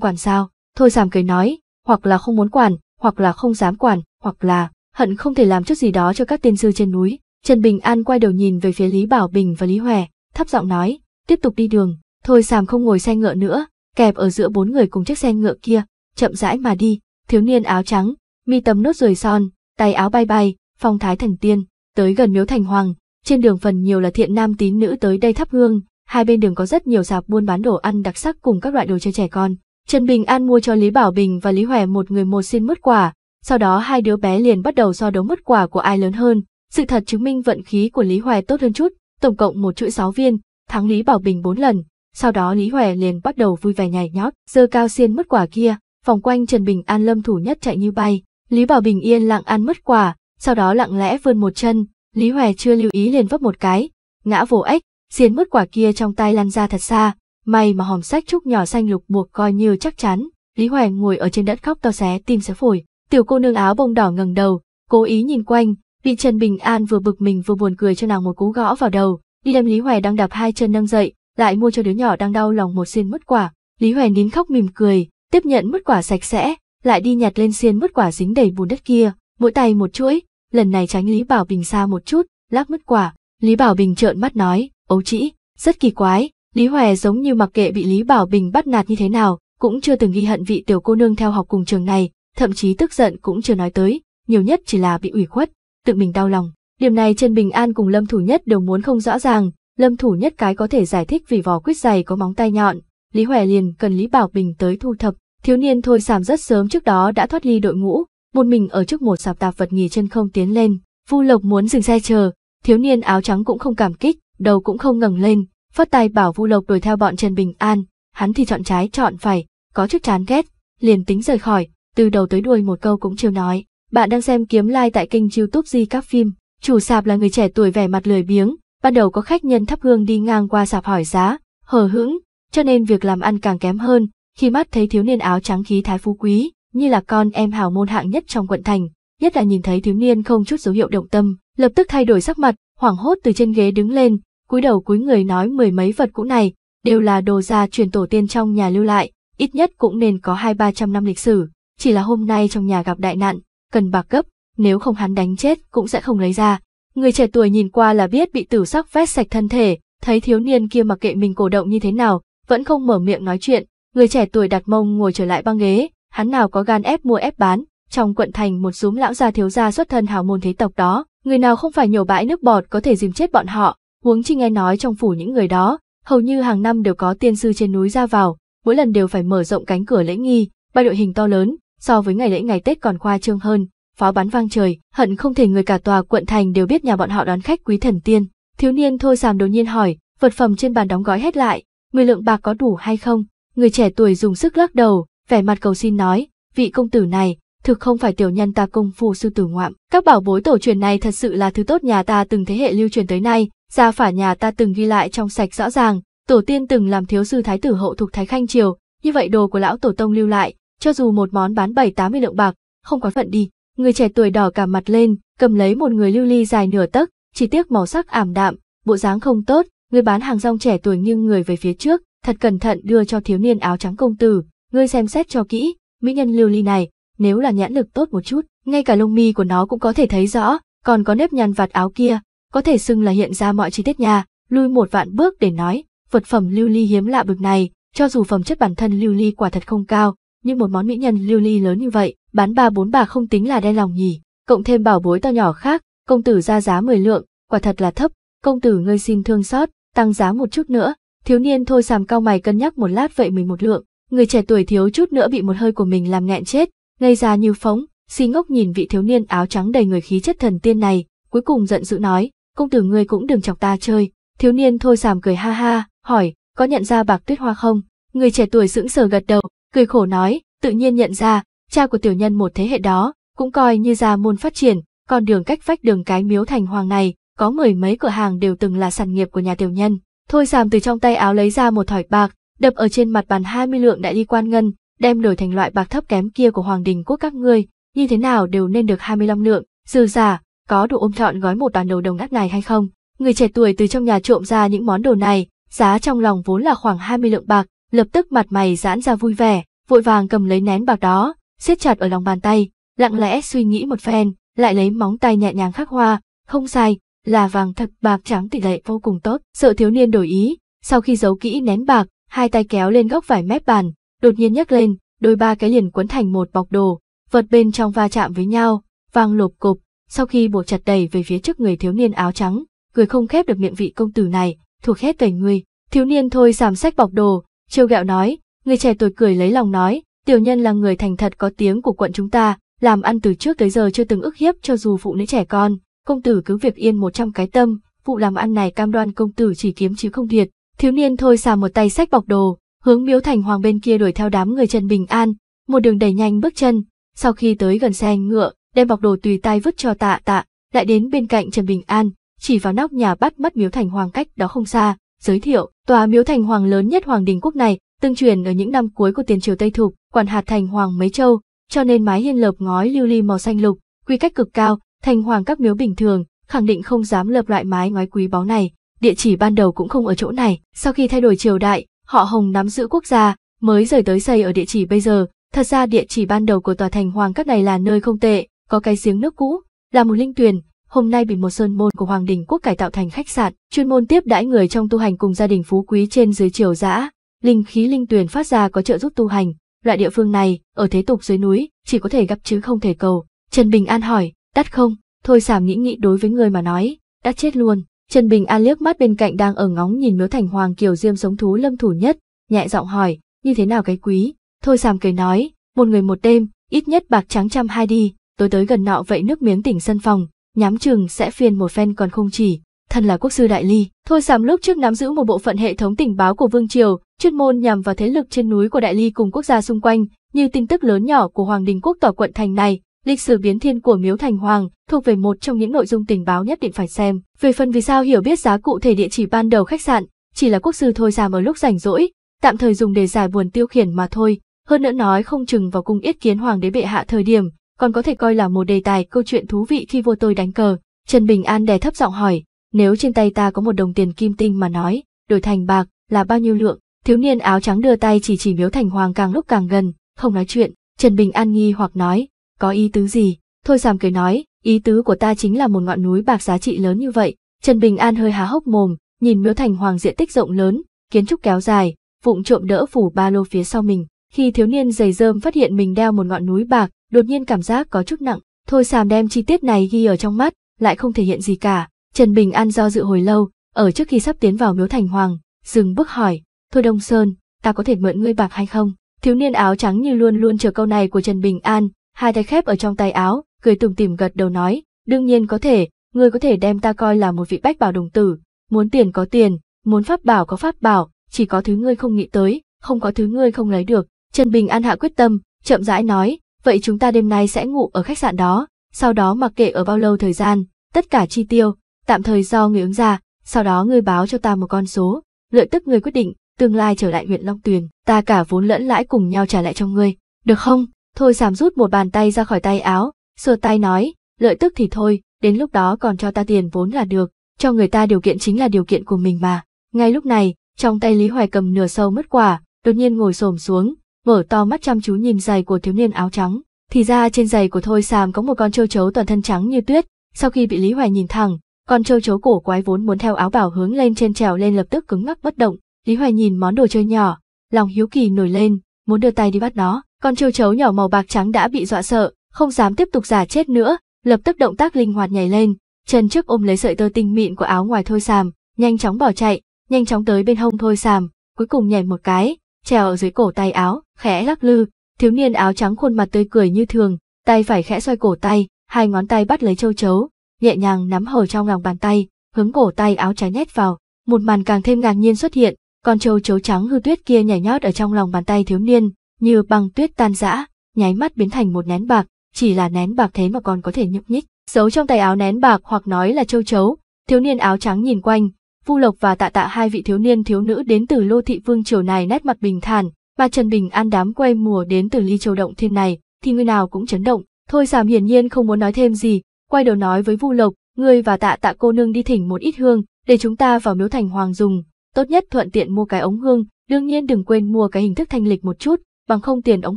quản sao, thôi giảm cười nói, hoặc là không muốn quản, hoặc là không dám quản, hoặc là hận không thể làm chút gì đó cho các tiên sư trên núi. Trần Bình An quay đầu nhìn về phía Lý Bảo Bình và Lý Hòe, thấp giọng nói, tiếp tục đi đường, thôi sàm không ngồi xe ngựa nữa, kẹp ở giữa bốn người cùng chiếc xe ngựa kia, chậm rãi mà đi, thiếu niên áo trắng, mi tầm nốt ruồi son, tay áo bay bay, phong thái thành tiên, tới gần miếu thành hoàng, trên đường phần nhiều là thiện nam tín nữ tới đây thắp hương, hai bên đường có rất nhiều sạp buôn bán đồ ăn đặc sắc cùng các loại đồ chơi trẻ con. Trần Bình An mua cho Lý Bảo Bình và Lý Hòe một người một xin mất quả, sau đó hai đứa bé liền bắt đầu so đấu mất quả của ai lớn hơn. Sự thật chứng minh vận khí của Lý Hoài tốt hơn chút, tổng cộng một chuỗi sáu viên, thắng Lý Bảo Bình 4 lần, sau đó Lý Hòe liền bắt đầu vui vẻ nhảy nhót, giơ cao xiên mất quả kia, vòng quanh Trần Bình An lâm thủ nhất chạy như bay. Lý Bảo Bình yên lặng ăn mất quả, sau đó lặng lẽ vươn một chân, Lý Hòe chưa lưu ý liền vấp một cái, ngã vổ ếch, xiên mất quả kia trong tay lăn ra thật xa, may mà hòm sách trúc nhỏ xanh lục buộc coi như chắc chắn. Lý Hòe ngồi ở trên đất khóc to xé tim xé phổi, tiểu cô nương áo bông đỏ ngẩng đầu, cố ý nhìn quanh, bị Trần Bình An vừa bực mình vừa buồn cười cho nàng một cú gõ vào đầu, đi đem Lý Hoài đang đạp hai chân nâng dậy, lại mua cho đứa nhỏ đang đau lòng một xiên mất quả. Lý Hoài nín khóc mỉm cười, tiếp nhận mất quả sạch sẽ, lại đi nhặt lên xiên mất quả dính đầy bùn đất kia, mỗi tay một chuỗi, lần này tránh Lý Bảo Bình xa một chút, lắc mất quả. Lý Bảo Bình trợn mắt nói, ấu trĩ, rất kỳ quái, Lý Hoài giống như mặc kệ bị Lý Bảo Bình bắt nạt như thế nào, cũng chưa từng ghi hận vị tiểu cô nương theo học cùng trường này, thậm chí tức giận cũng chưa nói tới, nhiều nhất chỉ là bị ủy khuất, tự mình đau lòng. Điểm này Trần Bình An cùng Lâm Thủ Nhất đều muốn không rõ ràng, Lâm Thủ Nhất cái có thể giải thích vì vỏ quýt dày có móng tay nhọn, Lý Hòe liền cần Lý Bảo Bình tới thu thập. Thiếu niên thôi sàm rất sớm trước đó đã thoát ly đội ngũ, một mình ở trước một sạp tạp vật nghỉ chân không tiến lên. Vu Lộc muốn dừng xe chờ, thiếu niên áo trắng cũng không cảm kích, đầu cũng không ngẩng lên, phất tay bảo Vu Lộc đuổi theo bọn Trần Bình An, hắn thì chọn trái chọn phải, có chút chán ghét, liền tính rời khỏi, từ đầu tới đuôi một câu cũng chưa nói. Bạn đang xem kiếm lai like tại kênh YouTube Di các phim Chủ sạp là người trẻ tuổi vẻ mặt lười biếng, ban đầu có khách nhân thắp hương đi ngang qua sạp hỏi giá, hờ hững, cho nên việc làm ăn càng kém hơn, khi mắt thấy thiếu niên áo trắng khí thái phú quý, như là con em hào môn hạng nhất trong quận thành, nhất là nhìn thấy thiếu niên không chút dấu hiệu động tâm, lập tức thay đổi sắc mặt, hoảng hốt từ trên ghế đứng lên, cúi đầu cúi người nói mười mấy vật cũ này, đều là đồ gia truyền tổ tiên trong nhà lưu lại, ít nhất cũng nên có hai ba trăm năm lịch sử, chỉ là hôm nay trong nhà gặp đại nạn, cần bạc gấp, nếu không hắn đánh chết cũng sẽ không lấy ra. Người trẻ tuổi nhìn qua là biết bị tử sắc vét sạch thân thể, thấy thiếu niên kia mặc kệ mình cổ động như thế nào, vẫn không mở miệng nói chuyện, người trẻ tuổi đặt mông ngồi trở lại băng ghế, hắn nào có gan ép mua ép bán, trong quận thành một súm lão gia thiếu gia xuất thân hào môn thế tộc đó, người nào không phải nhổ bãi nước bọt có thể dìm chết bọn họ, huống chi nghe nói trong phủ những người đó, hầu như hàng năm đều có tiên sư trên núi ra vào, mỗi lần đều phải mở rộng cánh cửa lễ nghi, ba đội hình to lớn, so với ngày lễ ngày Tết còn khoa trương hơn, pháo bắn vang trời, hận không thể người cả tòa quận thành đều biết nhà bọn họ đón khách quý thần tiên. Thiếu niên thôi sàm đột nhiên hỏi, vật phẩm trên bàn đóng gói hết lại, 10 lượng bạc có đủ hay không? Người trẻ tuổi dùng sức lắc đầu, vẻ mặt cầu xin nói, vị công tử này, thực không phải tiểu nhân ta công phu sư tử ngoạm. Các bảo bối tổ truyền này thật sự là thứ tốt nhà ta từng thế hệ lưu truyền tới nay, gia phả nhà ta từng ghi lại trong sạch rõ ràng, tổ tiên từng làm thiếu sư thái tử hậu thuộc Thái Khanh Triều, như vậy đồ của lão tổ tông lưu lại, cho dù một món bán bảy tám mươi lượng bạc, không có phận đi. Người trẻ tuổi đỏ cả mặt lên, cầm lấy một người lưu ly dài nửa tấc, chỉ tiếc màu sắc ảm đạm, bộ dáng không tốt, người bán hàng rong trẻ tuổi nhưng người về phía trước, thật cẩn thận đưa cho thiếu niên áo trắng công tử, ngươi xem xét cho kỹ, mỹ nhân lưu ly này, nếu là nhãn lực tốt một chút, ngay cả lông mi của nó cũng có thể thấy rõ, còn có nếp nhăn vạt áo kia, có thể xưng là hiện ra mọi chi tiết nhà, lui một vạn bước để nói, vật phẩm lưu ly hiếm lạ bực này, cho dù phẩm chất bản thân lưu ly quả thật không cao, nhưng một món mỹ nhân lưu ly lớn như vậy, bán ba bốn bà không tính là đen lòng nhỉ, cộng thêm bảo bối to nhỏ khác, công tử ra giá 10 lượng, quả thật là thấp, công tử ngươi xin thương xót, tăng giá một chút nữa, thiếu niên thôi sàm cao mày cân nhắc một lát vậy mình một lượng, người trẻ tuổi thiếu chút nữa bị một hơi của mình làm nghẹn chết, ngây ra như phóng, si ngốc nhìn vị thiếu niên áo trắng đầy người khí chất thần tiên này, cuối cùng giận dữ nói, công tử ngươi cũng đừng chọc ta chơi, thiếu niên thôi sàm cười ha ha, hỏi, có nhận ra bạc tuyết hoa không? Người trẻ tuổi sững sờ gật đầu, cười khổ nói, tự nhiên nhận ra, cha của tiểu nhân một thế hệ đó, cũng coi như ra môn phát triển, còn đường cách vách đường cái miếu thành hoàng này, có mười mấy cửa hàng đều từng là sản nghiệp của nhà tiểu nhân. Thôi giảm từ trong tay áo lấy ra một thỏi bạc, đập ở trên mặt bàn 20 lượng đại đi quan ngân, đem đổi thành loại bạc thấp kém kia của hoàng đình quốc các ngươi, như thế nào đều nên được 25 lượng, dư giả, có đủ ôm trọn gói một đoàn đầu đồng ác này hay không? Người trẻ tuổi từ trong nhà trộm ra những món đồ này, giá trong lòng vốn là khoảng 20 lượng bạc, lập tức mặt mày giãn ra vui vẻ, vội vàng cầm lấy nén bạc đó, siết chặt ở lòng bàn tay, lặng lẽ suy nghĩ một phen, lại lấy móng tay nhẹ nhàng khắc hoa, không sai, là vàng thật bạc trắng tỷ lệ vô cùng tốt. Sợ thiếu niên đổi ý, sau khi giấu kỹ nén bạc, hai tay kéo lên góc vải mép bàn, đột nhiên nhấc lên, đôi ba cái liền cuốn thành một bọc đồ, vật bên trong va chạm với nhau, vang lộp cộp, sau khi buộc chặt đầy về phía trước người thiếu niên áo trắng, cười không khép được miệng vị công tử này, thuộc hết về người. Thiếu niên thôi giảm sách bọc đồ, trêu gẹo nói, người trẻ tuổi cười lấy lòng nói, Tiểu nhân là người thành thật có tiếng của quận chúng ta, làm ăn từ trước tới giờ chưa từng ức hiếp cho dù phụ nữ trẻ con, công tử cứ việc yên một trăm cái tâm, vụ làm ăn này cam đoan công tử chỉ kiếm chứ không thiệt. Thiếu niên thôi xà một tay sách bọc đồ, hướng miếu thành hoàng bên kia đuổi theo đám người Trần Bình An, một đường đẩy nhanh bước chân, sau khi tới gần xe ngựa, đem bọc đồ tùy tay vứt cho tạ tạ, lại đến bên cạnh Trần Bình An, chỉ vào nóc nhà bắt mắt miếu thành hoàng cách đó không xa, giới thiệu, tòa miếu thành hoàng lớn nhất hoàng đình quốc này, tương truyền ở những năm cuối của tiền triều Tây Thục, quản hạt thành hoàng mấy châu, cho nên mái hiên lợp ngói lưu ly màu xanh lục, quy cách cực cao, thành hoàng các miếu bình thường, khẳng định không dám lợp loại mái ngói quý báu này, địa chỉ ban đầu cũng không ở chỗ này. Sau khi thay đổi triều đại, họ Hồng nắm giữ quốc gia, mới rời tới xây ở địa chỉ bây giờ. Thật ra địa chỉ ban đầu của tòa thành hoàng các này là nơi không tệ, có cái giếng nước cũ, là một linh tuyền, hôm nay bị một sơn môn của hoàng đình quốc cải tạo thành khách sạn, chuyên môn tiếp đãi người trong tu hành cùng gia đình phú quý trên dưới triều dã linh khí linh tuyền phát ra có trợ giúp tu hành, loại địa phương này, ở thế tục dưới núi, chỉ có thể gặp chứ không thể cầu. Trần Bình An hỏi, đắt không? Thôi sảm nghĩ nghĩ đối với người mà nói, đã chết luôn. Trần Bình An liếc mắt bên cạnh đang ở ngóng nhìn miếu thành hoàng kiều diêm sống thú lâm thủ nhất, nhẹ giọng hỏi, như thế nào cái quý? Thôi sảm cười nói, một người một đêm, ít nhất bạc trắng trăm hai đi, tối tới gần nọ vậy nước miếng tỉnh sân phòng, nhắm chừng sẽ phiền một phen còn không chỉ, thân là quốc sư đại ly. Thôi sảm lúc trước nắm giữ một bộ phận hệ thống tình báo của Vương Triều, chuyên môn nhằm vào thế lực trên núi của Đại Ly cùng quốc gia xung quanh, như tin tức lớn nhỏ của Hoàng Đình Quốc tỏa quận thành này, lịch sử biến thiên của Miếu Thành Hoàng, thuộc về một trong những nội dung tình báo nhất định phải xem. Về phần vì sao hiểu biết giá cụ thể địa chỉ ban đầu khách sạn, chỉ là quốc sư thôi giảm ở lúc rảnh rỗi, tạm thời dùng để giải buồn tiêu khiển mà thôi, hơn nữa nói không chừng vào cung yết kiến hoàng đế bệ hạ thời điểm, còn có thể coi là một đề tài câu chuyện thú vị khi vô tôi đánh cờ. Trần Bình An đè thấp giọng hỏi, nếu trên tay ta có một đồng tiền kim tinh mà nói, đổi thành bạc là bao nhiêu lượng? Thiếu niên áo trắng đưa tay chỉ chỉ miếu thành hoàng càng lúc càng gần, không nói chuyện, Trần Bình An nghi hoặc nói, có ý tứ gì? Thôi giảm cười nói, ý tứ của ta chính là một ngọn núi bạc giá trị lớn như vậy. Trần Bình An hơi há hốc mồm, nhìn miếu thành hoàng diện tích rộng lớn, kiến trúc kéo dài, vụng trộm đỡ phủ ba lô phía sau mình. Khi thiếu niên giày rơm phát hiện mình đeo một ngọn núi bạc, đột nhiên cảm giác có chút nặng. Thôi sàm đem chi tiết này ghi ở trong mắt, lại không thể hiện gì cả. Trần Bình An do dự hồi lâu, ở trước khi sắp tiến vào miếu thành hoàng, dừng bước hỏi, Thôi Đông Sơn, ta có thể mượn ngươi bạc hay không? Thiếu niên áo trắng như luôn luôn chờ câu này của Trần Bình An, hai tay khép ở trong tay áo, cười tủm tỉm gật đầu nói, đương nhiên có thể, ngươi có thể đem ta coi là một vị bách bảo đồng tử, muốn tiền có tiền, muốn pháp bảo có pháp bảo, chỉ có thứ ngươi không nghĩ tới, không có thứ ngươi không lấy được. Trần Bình An hạ quyết tâm, chậm rãi nói, vậy chúng ta đêm nay sẽ ngủ ở khách sạn đó, sau đó mặc kệ ở bao lâu thời gian, tất cả chi tiêu, tạm thời do người ứng ra, sau đó ngươi báo cho ta một con số, lợi tức ngươi quyết định, tương lai trở lại huyện Long Tuyền, ta cả vốn lẫn lãi cùng nhau trả lại cho ngươi, được không? Thôi sàm rút một bàn tay ra khỏi tay áo, sờ tay nói, lợi tức thì thôi, đến lúc đó còn cho ta tiền vốn là được, cho người ta điều kiện chính là điều kiện của mình mà. Ngay lúc này, trong tay Lý Hoài cầm nửa sâu mất quả, đột nhiên ngồi xổm xuống, mở to mắt chăm chú nhìn giày của thiếu niên áo trắng. Thì ra trên giày của Thôi Sàm có một con châu chấu toàn thân trắng như tuyết, sau khi bị Lý Hoài nhìn thẳng, con châu chấu cổ quái vốn muốn theo áo bảo hướng lên trên trèo lên lập tức cứng ngắc bất động, Lý Hoài nhìn món đồ chơi nhỏ, lòng hiếu kỳ nổi lên, muốn đưa tay đi bắt nó, Con châu chấu nhỏ màu bạc trắng đã bị dọa sợ, không dám tiếp tục giả chết nữa, lập tức động tác linh hoạt nhảy lên, chân trước ôm lấy sợi tơ tinh mịn của áo ngoài thôi sàm, nhanh chóng bỏ chạy, nhanh chóng tới bên hông thôi sàm, cuối cùng nhảy một cái, trèo ở dưới cổ tay áo, khẽ lắc lư, thiếu niên áo trắng khuôn mặt tươi cười như thường, tay phải khẽ xoay cổ tay, hai ngón tay bắt lấy châu chấu, nhẹ nhàng nắm hở trong lòng bàn tay, hướng cổ tay áo trái nhét vào, một màn càng thêm ngạc nhiên xuất hiện, con trâu chấu trắng hư tuyết kia nhảy nhót ở trong lòng bàn tay thiếu niên, như băng tuyết tan rã, nháy mắt biến thành một nén bạc, chỉ là nén bạc thế mà còn có thể nhúc nhích. Giấu trong tay áo nén bạc hoặc nói là châu chấu, thiếu niên áo trắng nhìn quanh, Vu Lộc và Tạ Tạ hai vị thiếu niên thiếu nữ đến từ Lô Thị Vương triều này nét mặt bình thản, mà Trần Bình An đám quay mùa đến từ Ly Châu động thiên này, thì người nào cũng chấn động. Thôi giảm hiển nhiên không muốn nói thêm gì, quay đầu nói với Vu Lộc, ngươi và Tạ Tạ cô nương đi thỉnh một ít hương, để chúng ta vào miếu thành hoàng dùng, tốt nhất thuận tiện mua cái ống hương, đương nhiên đừng quên mua cái hình thức thanh lịch một chút, bằng không tiền ống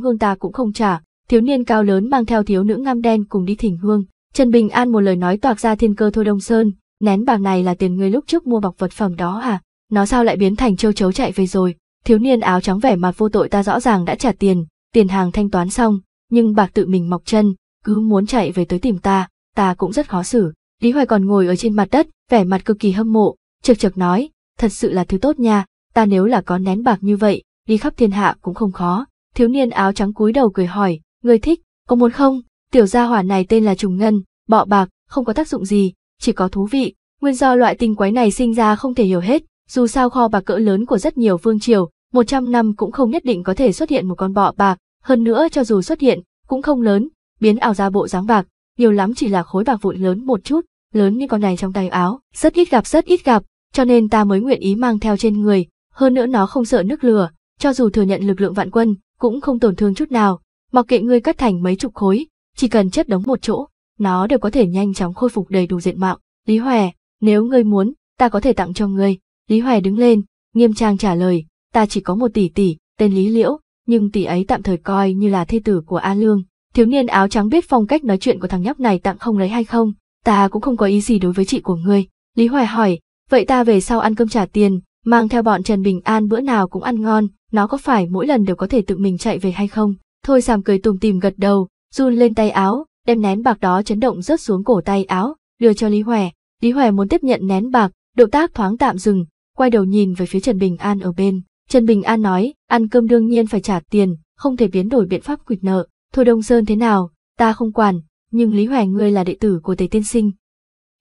hương ta cũng không trả. Thiếu niên cao lớn mang theo thiếu nữ ngăm đen cùng đi thỉnh hương. Trần Bình An một lời nói toạc ra thiên cơ thôi Đông Sơn, nén bạc này là tiền ngươi lúc trước mua bọc vật phẩm đó hả? Nó sao lại biến thành châu chấu chạy về rồi? Thiếu niên áo trắng vẻ mặt vô tội ta rõ ràng đã trả tiền, tiền hàng thanh toán xong, nhưng bạc tự mình mọc chân, cứ muốn chạy về tới tìm ta, ta cũng rất khó xử. Lý Hoài còn ngồi ở trên mặt đất, vẻ mặt cực kỳ hâm mộ, chực chực nói, thật sự là thứ tốt nha, ta nếu là có nén bạc như vậy, đi khắp thiên hạ cũng không khó. Thiếu niên áo trắng cúi đầu cười hỏi, người thích, có muốn không? Tiểu gia hỏa này tên là trùng ngân, bọ bạc, không có tác dụng gì, chỉ có thú vị. Nguyên do loại tinh quái này sinh ra không thể hiểu hết, dù sao kho bạc cỡ lớn của rất nhiều vương triều, 100 năm cũng không nhất định có thể xuất hiện một con bọ bạc, hơn nữa cho dù xuất hiện, cũng không lớn, biến ảo ra bộ dáng bạc, nhiều lắm chỉ là khối bạc vụn lớn một chút, lớn như con này trong tay áo, rất ít gặp rất ít gặp, cho nên ta mới nguyện ý mang theo trên người, hơn nữa nó không sợ nước lửa, cho dù thừa nhận lực lượng vạn quân, cũng không tổn thương chút nào, mặc kệ ngươi cắt thành mấy chục khối, chỉ cần chất đống một chỗ, nó đều có thể nhanh chóng khôi phục đầy đủ diện mạo. Lý Hòe, nếu ngươi muốn, ta có thể tặng cho ngươi. Lý Hòe đứng lên, nghiêm trang trả lời, ta chỉ có một tỷ tỷ, tên Lý Liễu, nhưng tỷ ấy tạm thời coi như là thê tử của A Lương. Thiếu niên áo trắng biết phong cách nói chuyện của thằng nhóc này tặng không lấy hay không, ta cũng không có ý gì đối với chị của ngươi. Lý Hoài hỏi, Vậy ta về sau ăn cơm trả tiền, mang theo bọn Trần Bình An bữa nào cũng ăn ngon, nó có phải mỗi lần đều có thể tự mình chạy về hay không? Thôi sàm cười tùm tìm gật đầu, run lên tay áo, đem nén bạc đó chấn động rớt xuống cổ tay áo, đưa cho Lý Hòe. Lý Hòe muốn tiếp nhận nén bạc, động tác thoáng tạm dừng, quay đầu nhìn về phía Trần Bình An ở bên. Trần Bình An nói, ăn cơm đương nhiên phải trả tiền, không thể biến đổi biện pháp quỵt nợ. Thôi Đông Sơn thế nào, ta không quản, nhưng Lý Hòe ngươi là đệ tử của Tề Tiên Sinh.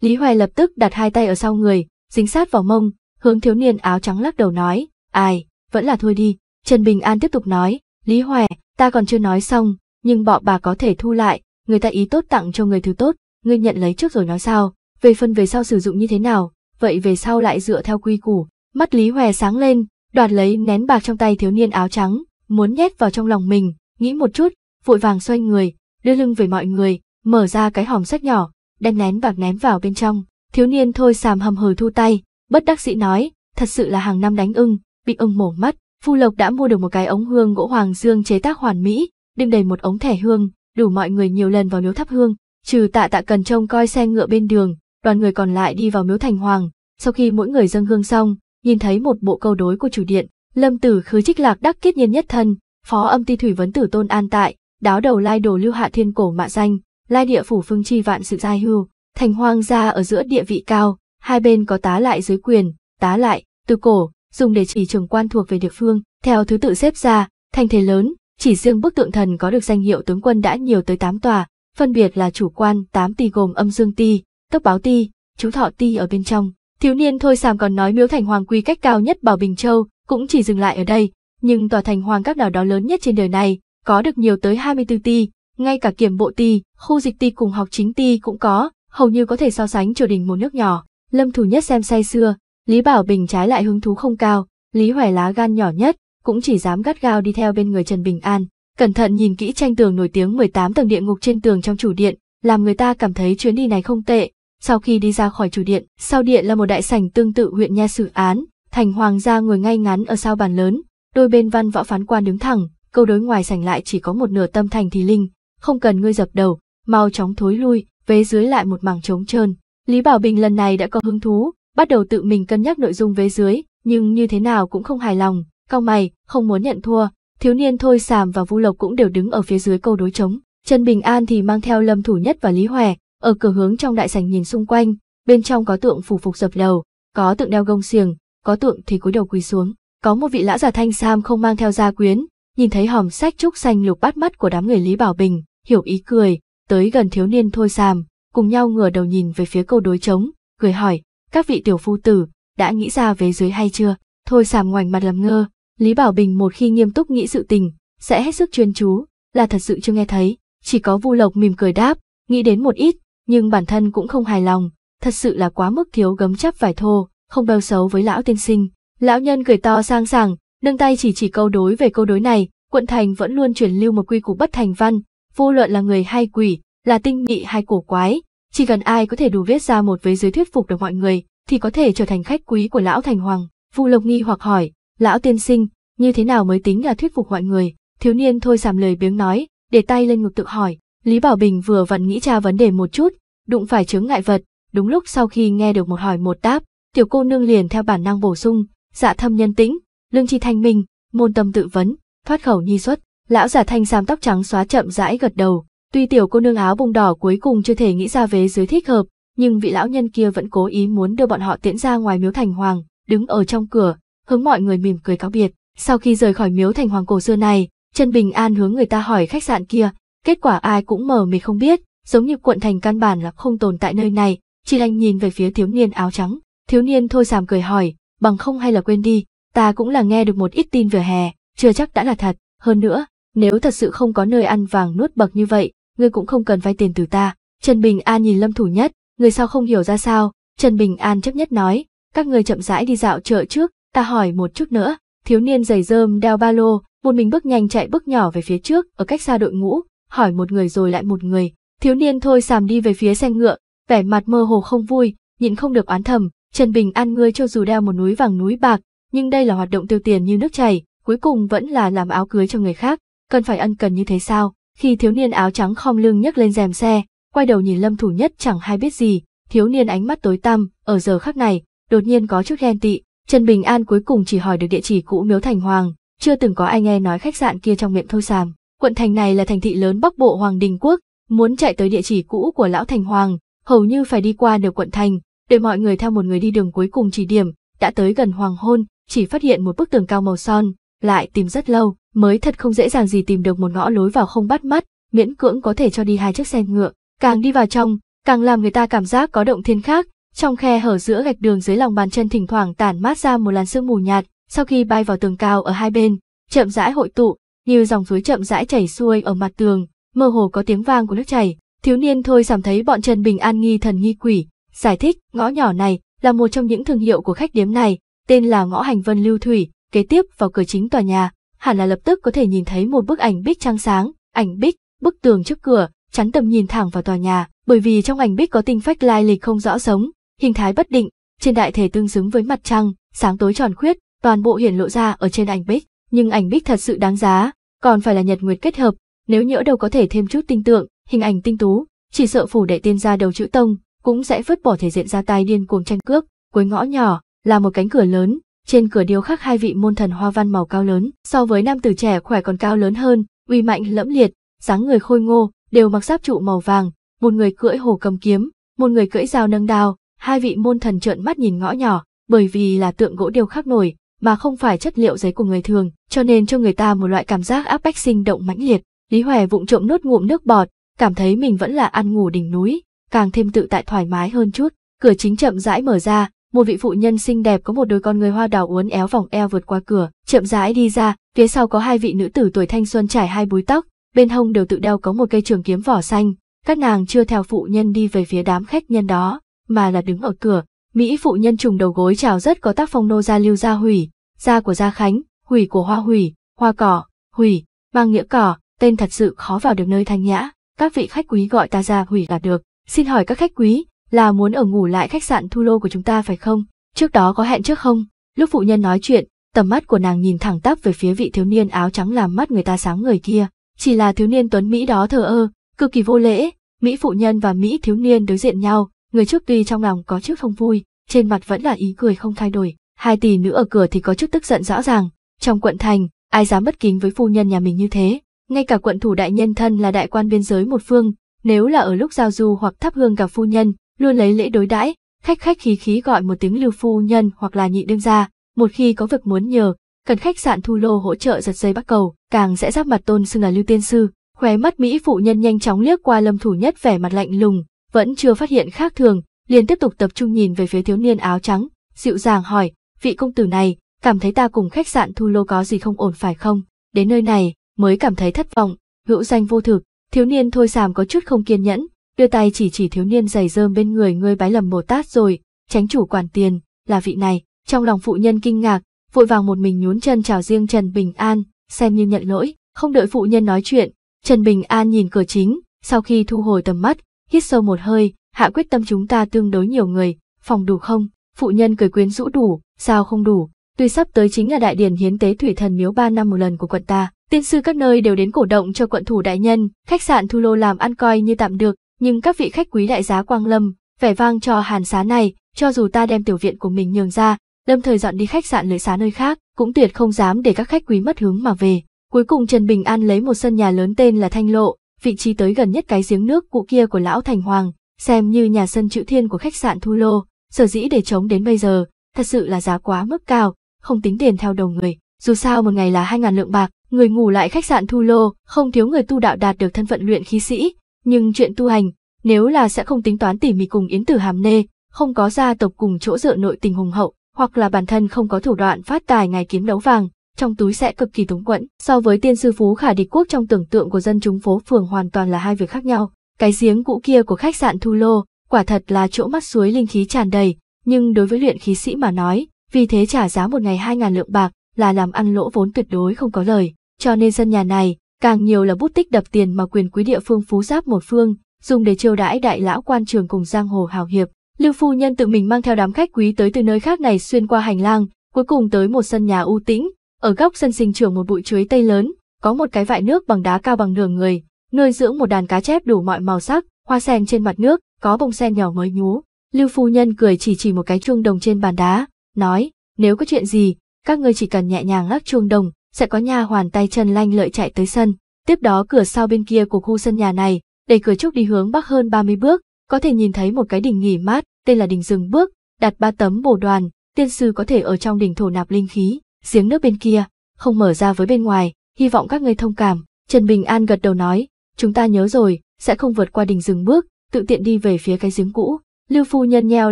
Lý Hoài lập tức đặt hai tay ở sau người, dính sát vào mông, hướng thiếu niên áo trắng lắc đầu nói, ai, vẫn là thôi đi. Trần Bình An tiếp tục nói, Lý Hòe, ta còn chưa nói xong, nhưng bọn bà có thể thu lại, người ta ý tốt tặng cho người thứ tốt, ngươi nhận lấy trước rồi nói sao, về phần về sau sử dụng như thế nào, vậy về sau lại dựa theo quy củ. Mắt Lý Hòe sáng lên, đoạt lấy nén bạc trong tay thiếu niên áo trắng, muốn nhét vào trong lòng mình, nghĩ một chút, vội vàng xoay người, đưa lưng về mọi người, mở ra cái hòm sách nhỏ, đem nén bạc ném vào bên trong. Thiếu niên thôi sàm hầm hờ thu tay, bất đắc dĩ nói, thật sự là hàng năm đánh ưng, bị ưng mổ mắt. Phu Lộc đã mua được một cái ống hương gỗ hoàng dương chế tác hoàn mỹ, đựng đầy một ống thẻ hương, đủ mọi người nhiều lần vào miếu thắp hương, trừ tạ tạ cần trông coi xe ngựa bên đường, đoàn người còn lại đi vào miếu thành hoàng. Sau khi mỗi người dâng hương xong, nhìn thấy một bộ câu đối của chủ điện, lâm tử khứ trích lạc đắc kết nhiên nhất thân, phó âm ti thủy vấn tử tôn an tại, đáo đầu lai đồ lưu hạ thiên cổ mạ danh, lai địa phủ phương chi vạn sự giai hưu Thành hoang gia ở giữa địa vị cao, hai bên có tá lại dưới quyền, tá lại, từ cổ, dùng để chỉ trưởng quan thuộc về địa phương, theo thứ tự xếp ra, thành thế lớn, chỉ riêng bức tượng thần có được danh hiệu tướng quân đã nhiều tới 8 tòa, phân biệt là chủ quan 8 ti gồm âm dương ti, tốc báo ti, chú thọ ti ở bên trong. Thiếu niên thôi sàm còn nói miếu thành hoàng quy cách cao nhất Bảo Bình Châu, cũng chỉ dừng lại ở đây, nhưng tòa thành hoàng các đảo đó lớn nhất trên đời này, có được nhiều tới 24 ti, ngay cả kiểm bộ ti, khu dịch ti cùng học chính ti cũng có, hầu như có thể so sánh triều đình một nước nhỏ. Lâm Thủ Nhất xem say xưa, Lý Bảo Bình trái lại hứng thú không cao, Lý Hoài Lá gan nhỏ nhất, cũng chỉ dám gắt gao đi theo bên người Trần Bình An, cẩn thận nhìn kỹ tranh tường nổi tiếng 18 tầng địa ngục trên tường trong chủ điện, làm người ta cảm thấy chuyến đi này không tệ. Sau khi đi ra khỏi chủ điện, sau điện là một đại sảnh tương tự huyện nha xử án, thành hoàng gia ngồi ngay ngắn ở sau bàn lớn, đôi bên văn võ phán quan đứng thẳng, câu đối ngoài sảnh lại chỉ có một nửa tâm thành thì linh, không cần ngươi dập đầu, mau chóng thối lui, vế dưới lại một mảng trống trơn. Lý Bảo Bình lần này đã có hứng thú, bắt đầu tự mình cân nhắc nội dung vế dưới, nhưng như thế nào cũng không hài lòng, Cao mày, không muốn nhận thua. Thiếu niên Thôi Sàm và Vu Lộc cũng đều đứng ở phía dưới câu đối chống. Trần Bình An thì mang theo Lâm Thủ Nhất và Lý Hoè. ở cửa hướng trong đại sảnh nhìn xung quanh, bên trong có tượng phủ phục dập đầu, có tượng đeo gông xiềng, có tượng thì cúi đầu quỳ xuống. Có một vị lã giả thanh sam không mang theo gia quyến, nhìn thấy hòm sách trúc xanh lục bắt mắt của đám người Lý Bảo Bình, hiểu ý cười, tới gần thiếu niên thôi sàm, cùng nhau ngửa đầu nhìn về phía câu đối chống cười hỏi, các vị tiểu phu tử, đã nghĩ ra về dưới hay chưa? Thôi sàm ngoảnh mặt làm ngơ, Lý Bảo Bình một khi nghiêm túc nghĩ sự tình, sẽ hết sức chuyên chú, là thật sự chưa nghe thấy, chỉ có Vu Lộc mỉm cười đáp, nghĩ đến một ít, nhưng bản thân cũng không hài lòng, thật sự là quá mức thiếu gấm chắp vải thô, không bao xấu với lão tiên sinh. Lão nhân cười to sang sảng, nâng tay chỉ chỉ câu đối về câu đối này, quận thành vẫn luôn truyền lưu một quy củ bất thành văn, vô luận là người hay quỷ, là tinh nghị hay cổ quái, chỉ cần ai có thể đủ viết ra một vế dưới thuyết phục được mọi người, thì có thể trở thành khách quý của lão thành hoàng. Vu Lộc nghi hoặc hỏi, lão tiên sinh, như thế nào mới tính là thuyết phục mọi người? Thiếu niên thôi giảm lời biếng nói, để tay lên ngực tự hỏi. Lý Bảo Bình vừa vặn nghĩ tra vấn đề một chút, đụng phải chướng ngại vật, đúng lúc sau khi nghe được một hỏi một đáp, tiểu cô nương liền theo bản năng bổ sung, dạ thâm nhân tĩnh, lương chi thanh minh, môn tâm tự vấn, thoát khẩu nhi xuất, Lão giả thanh sam tóc trắng xóa chậm rãi gật đầu, tuy tiểu cô nương áo bông đỏ cuối cùng chưa thể nghĩ ra vế dưới thích hợp, nhưng vị lão nhân kia vẫn cố ý muốn đưa bọn họ tiễn ra ngoài miếu thành hoàng, đứng ở trong cửa, hướng mọi người mỉm cười cáo biệt. Sau khi rời khỏi miếu thành hoàng cổ xưa này, Trần Bình An hướng người ta hỏi khách sạn kia, kết quả ai cũng mờ mịt không biết, giống như quận thành căn bản là không tồn tại nơi này, chỉ lành nhìn về phía thiếu niên áo trắng, thiếu niên thôi sàm cười hỏi, bằng không hay là quên đi, ta cũng là nghe được một ít tin về hè, chưa chắc đã là thật, hơn nữa, nếu thật sự không có nơi ăn vàng nuốt bậc như vậy, ngươi cũng không cần vay tiền từ ta. Trần Bình An nhìn Lâm Thủ Nhất, người sao không hiểu ra sao, Trần Bình An chấp nhất nói, các người chậm rãi đi dạo chợ trước, ta hỏi một chút nữa, thiếu niên giày rơm đeo ba lô, một mình bước nhanh chạy bước nhỏ về phía trước, ở cách xa đội ngũ, hỏi một người rồi lại một người, thiếu niên thôi sàm đi về phía xe ngựa, vẻ mặt mơ hồ không vui, nhịn không được oán thầm, Trần Bình An ngươi cho dù đeo một núi vàng núi bạc, nhưng đây là hoạt động tiêu tiền như nước chảy, cuối cùng vẫn là làm áo cưới cho người khác, cần phải ân cần như thế sao? Khi thiếu niên áo trắng khom lưng nhấc lên rèm xe, quay đầu nhìn Lâm Thủ Nhất chẳng hay biết gì, thiếu niên ánh mắt tối tăm, ở giờ khắc này, đột nhiên có chút ghen tị, Trần Bình An cuối cùng chỉ hỏi được địa chỉ cũ Miếu Thành Hoàng, chưa từng có ai nghe nói khách sạn kia trong miệng thôi sàm. Quận thành này là thành thị lớn Bắc Bộ Hoàng Đình Quốc, muốn chạy tới địa chỉ cũ của lão thành hoàng, hầu như phải đi qua nửa quận thành, để mọi người theo một người đi đường cuối cùng chỉ điểm, đã tới gần hoàng hôn, chỉ phát hiện một bức tường cao màu son, lại tìm rất lâu, mới thật không dễ dàng gì tìm được một ngõ lối vào không bắt mắt, miễn cưỡng có thể cho đi hai chiếc xe ngựa. Càng đi vào trong, càng làm người ta cảm giác có động thiên khác, trong khe hở giữa gạch đường dưới lòng bàn chân thỉnh thoảng tản mát ra một làn sương mù nhạt, sau khi bay vào tường cao ở hai bên, chậm rãi hội tụ, như dòng suối chậm rãi chảy xuôi ở mặt tường, mơ hồ có tiếng vang của nước chảy. Thiếu niên thôi cảm thấy bọn Trần Bình An nghi thần nghi quỷ, giải thích, ngõ nhỏ này là một trong những thương hiệu của khách điếm này, tên là ngõ hành vân lưu thủy, kế tiếp vào cửa chính tòa nhà, hẳn là lập tức có thể nhìn thấy một bức ảnh bích trăng sáng, ảnh bích, bức tường trước cửa, chắn tầm nhìn thẳng vào tòa nhà, bởi vì trong ảnh bích có tinh phách lai lịch không rõ sống, hình thái bất định, trên đại thể tương xứng với mặt trăng, sáng tối tròn khuyết, toàn bộ hiển lộ ra ở trên ảnh bích, nhưng ảnh bích thật sự đáng giá, còn phải là nhật nguyệt kết hợp, nếu nhỡ đâu có thể thêm chút tinh tượng, hình ảnh tinh tú, chỉ sợ phủ đệ tiên gia đầu chữ tông cũng sẽ vứt bỏ thể diện ra tay điên cuồng tranh cướp, cuối ngõ nhỏ là một cánh cửa lớn, trên cửa điêu khắc hai vị môn thần hoa văn màu cao lớn, so với nam tử trẻ khỏe còn cao lớn hơn, uy mạnh lẫm liệt, dáng người khôi ngô, đều mặc giáp trụ màu vàng, một người cưỡi hồ cầm kiếm, một người cưỡi dao nâng đao, hai vị môn thần trợn mắt nhìn ngõ nhỏ, bởi vì là tượng gỗ điêu khắc nổi, mà không phải chất liệu giấy của người thường, cho nên cho người ta một loại cảm giác áp bách sinh động mãnh liệt. Lý Hoè vụng trộm nuốt ngụm nước bọt, cảm thấy mình vẫn là ăn ngủ đỉnh núi, càng thêm tự tại thoải mái hơn chút. Cửa chính chậm rãi mở ra, một vị phụ nhân xinh đẹp có một đôi con người hoa đào uốn éo vòng eo vượt qua cửa, chậm rãi đi ra, phía sau có hai vị nữ tử tuổi thanh xuân trải hai búi tóc, bên hông đều tự đeo có một cây trường kiếm vỏ xanh. Các nàng chưa theo phụ nhân đi về phía đám khách nhân đó, mà là đứng ở cửa. Mỹ phụ nhân trùng đầu gối chào rất có tác phong nô gia lưu gia hủy, gia của gia khánh, hủy của hoa hủy, hoa cỏ, hủy, mang nghĩa cỏ, tên thật sự khó vào được nơi thanh nhã. Các vị khách quý gọi ta ra hủy là được. Xin hỏi các khách quý, là muốn ở ngủ lại khách sạn thu lô của chúng ta phải không? Trước đó có hẹn trước không? Lúc phụ nhân nói chuyện, tầm mắt của nàng nhìn thẳng tắp về phía vị thiếu niên áo trắng làm mắt người ta sáng người kia. Chỉ là thiếu niên tuấn Mỹ đó thờ ơ, cực kỳ vô lễ, Mỹ phụ nhân và Mỹ thiếu niên đối diện nhau, người trước tuy trong lòng có chút không vui, trên mặt vẫn là ý cười không thay đổi. Hai tỷ nữ ở cửa thì có chút tức giận rõ ràng, trong quận thành, ai dám bất kính với phu nhân nhà mình như thế. Ngay cả quận thủ đại nhân thân là đại quan biên giới một phương, nếu là ở lúc giao du hoặc thắp hương gặp phu nhân, luôn lấy lễ đối đãi, khách khách khí khí gọi một tiếng lưu phu nhân hoặc là nhị đương gia, một khi có việc muốn nhờ, cần khách sạn thu lô hỗ trợ giật dây bắt cầu, càng sẽ giáp mặt tôn xưng là lưu tiên sư. Khóe mắt Mỹ phụ nhân nhanh chóng liếc qua lâm thủ nhất vẻ mặt lạnh lùng, vẫn chưa phát hiện khác thường, liền tiếp tục tập trung nhìn về phía thiếu niên áo trắng, dịu dàng hỏi, vị công tử này, cảm thấy ta cùng khách sạn thu lô có gì không ổn phải không? Đến nơi này, mới cảm thấy thất vọng, hữu danh vô thực, thiếu niên thôi sàm có chút không kiên nhẫn, đưa tay chỉ chỉ thiếu niên giày rơm bên người ngươi bái lầm một tát rồi, tránh chủ quản tiền, là vị này, trong lòng phụ nhân kinh ngạc, vội vàng một mình nhún chân chào riêng Trần Bình An, xem như nhận lỗi, không đợi phụ nhân nói chuyện, Trần Bình An nhìn cửa chính, sau khi thu hồi tầm mắt, hít sâu một hơi, hạ quyết tâm chúng ta tương đối nhiều người, phòng đủ không? Phụ nhân cười quyến rũ đủ, sao không đủ, tuy sắp tới chính là đại điển hiến tế thủy thần miếu 3 năm một lần của quận ta, tiên sư các nơi đều đến cổ động cho quận thủ đại nhân, khách sạn thu lô làm ăn coi như tạm được, nhưng các vị khách quý đại giá quang lâm, vẻ vang cho hàn xá này, cho dù ta đem tiểu viện của mình nhường ra, lâm thời dọn đi khách sạn lưỡi xá nơi khác, cũng tuyệt không dám để các khách quý mất hướng mà về. Cuối cùng Trần Bình An lấy một sân nhà lớn tên là Thanh Lộ, vị trí tới gần nhất cái giếng nước cụ kia của lão Thành Hoàng, xem như nhà sân chữ thiên của khách sạn Thu Lô, sở dĩ để chống đến bây giờ, thật sự là giá quá mức cao, không tính tiền theo đầu người. Dù sao một ngày là hai ngàn lượng bạc, người ngủ lại khách sạn Thu Lô, không thiếu người tu đạo đạt được thân phận luyện khí sĩ, nhưng chuyện tu hành, nếu là sẽ không tính toán tỉ mỉ cùng Yến Tử Hàm Nê, không có gia tộc cùng chỗ dựa nội tình hùng hậu, hoặc là bản thân không có thủ đoạn phát tài ngày kiếm đấu vàng, trong túi sẽ cực kỳ túng quẫn. So với tiên sư phú khả địch quốc trong tưởng tượng của dân chúng phố phường hoàn toàn là hai việc khác nhau. Cái giếng cũ kia của khách sạn Thu Lô, quả thật là chỗ mắt suối linh khí tràn đầy, nhưng đối với luyện khí sĩ mà nói, vì thế trả giá một ngày hai ngàn lượng bạc là làm ăn lỗ vốn tuyệt đối không có lời. Cho nên dân nhà này, càng nhiều là bút tích đập tiền mà quyền quý địa phương phú giáp một phương, dùng để chiêu đãi đại lão quan trường cùng giang hồ hào hiệp. Lưu phu nhân tự mình mang theo đám khách quý tới từ nơi khác này xuyên qua hành lang, cuối cùng tới một sân nhà u tĩnh, ở góc sân sinh trưởng một bụi chuối tây lớn, có một cái vại nước bằng đá cao bằng nửa người, nuôi dưỡng một đàn cá chép đủ mọi màu sắc, hoa sen trên mặt nước, có bông sen nhỏ mới nhú. Lưu phu nhân cười chỉ chỉ một cái chuông đồng trên bàn đá, nói, nếu có chuyện gì, các ngươi chỉ cần nhẹ nhàng lắc chuông đồng, sẽ có nhà hoàn tay chân lanh lợi chạy tới sân. Tiếp đó cửa sau bên kia của khu sân nhà này, đẩy cửa trúc đi hướng bắc hơn 30 bước, có thể nhìn thấy một cái đỉnh nghỉ mát, tên là đỉnh rừng bước, đặt ba tấm bồ đoàn, tiên sư có thể ở trong đỉnh thổ nạp linh khí, giếng nước bên kia, không mở ra với bên ngoài, hy vọng các ngươi thông cảm. Trần Bình An gật đầu nói, chúng ta nhớ rồi, sẽ không vượt qua đỉnh rừng bước, tự tiện đi về phía cái giếng cũ. Lưu phu nhân nheo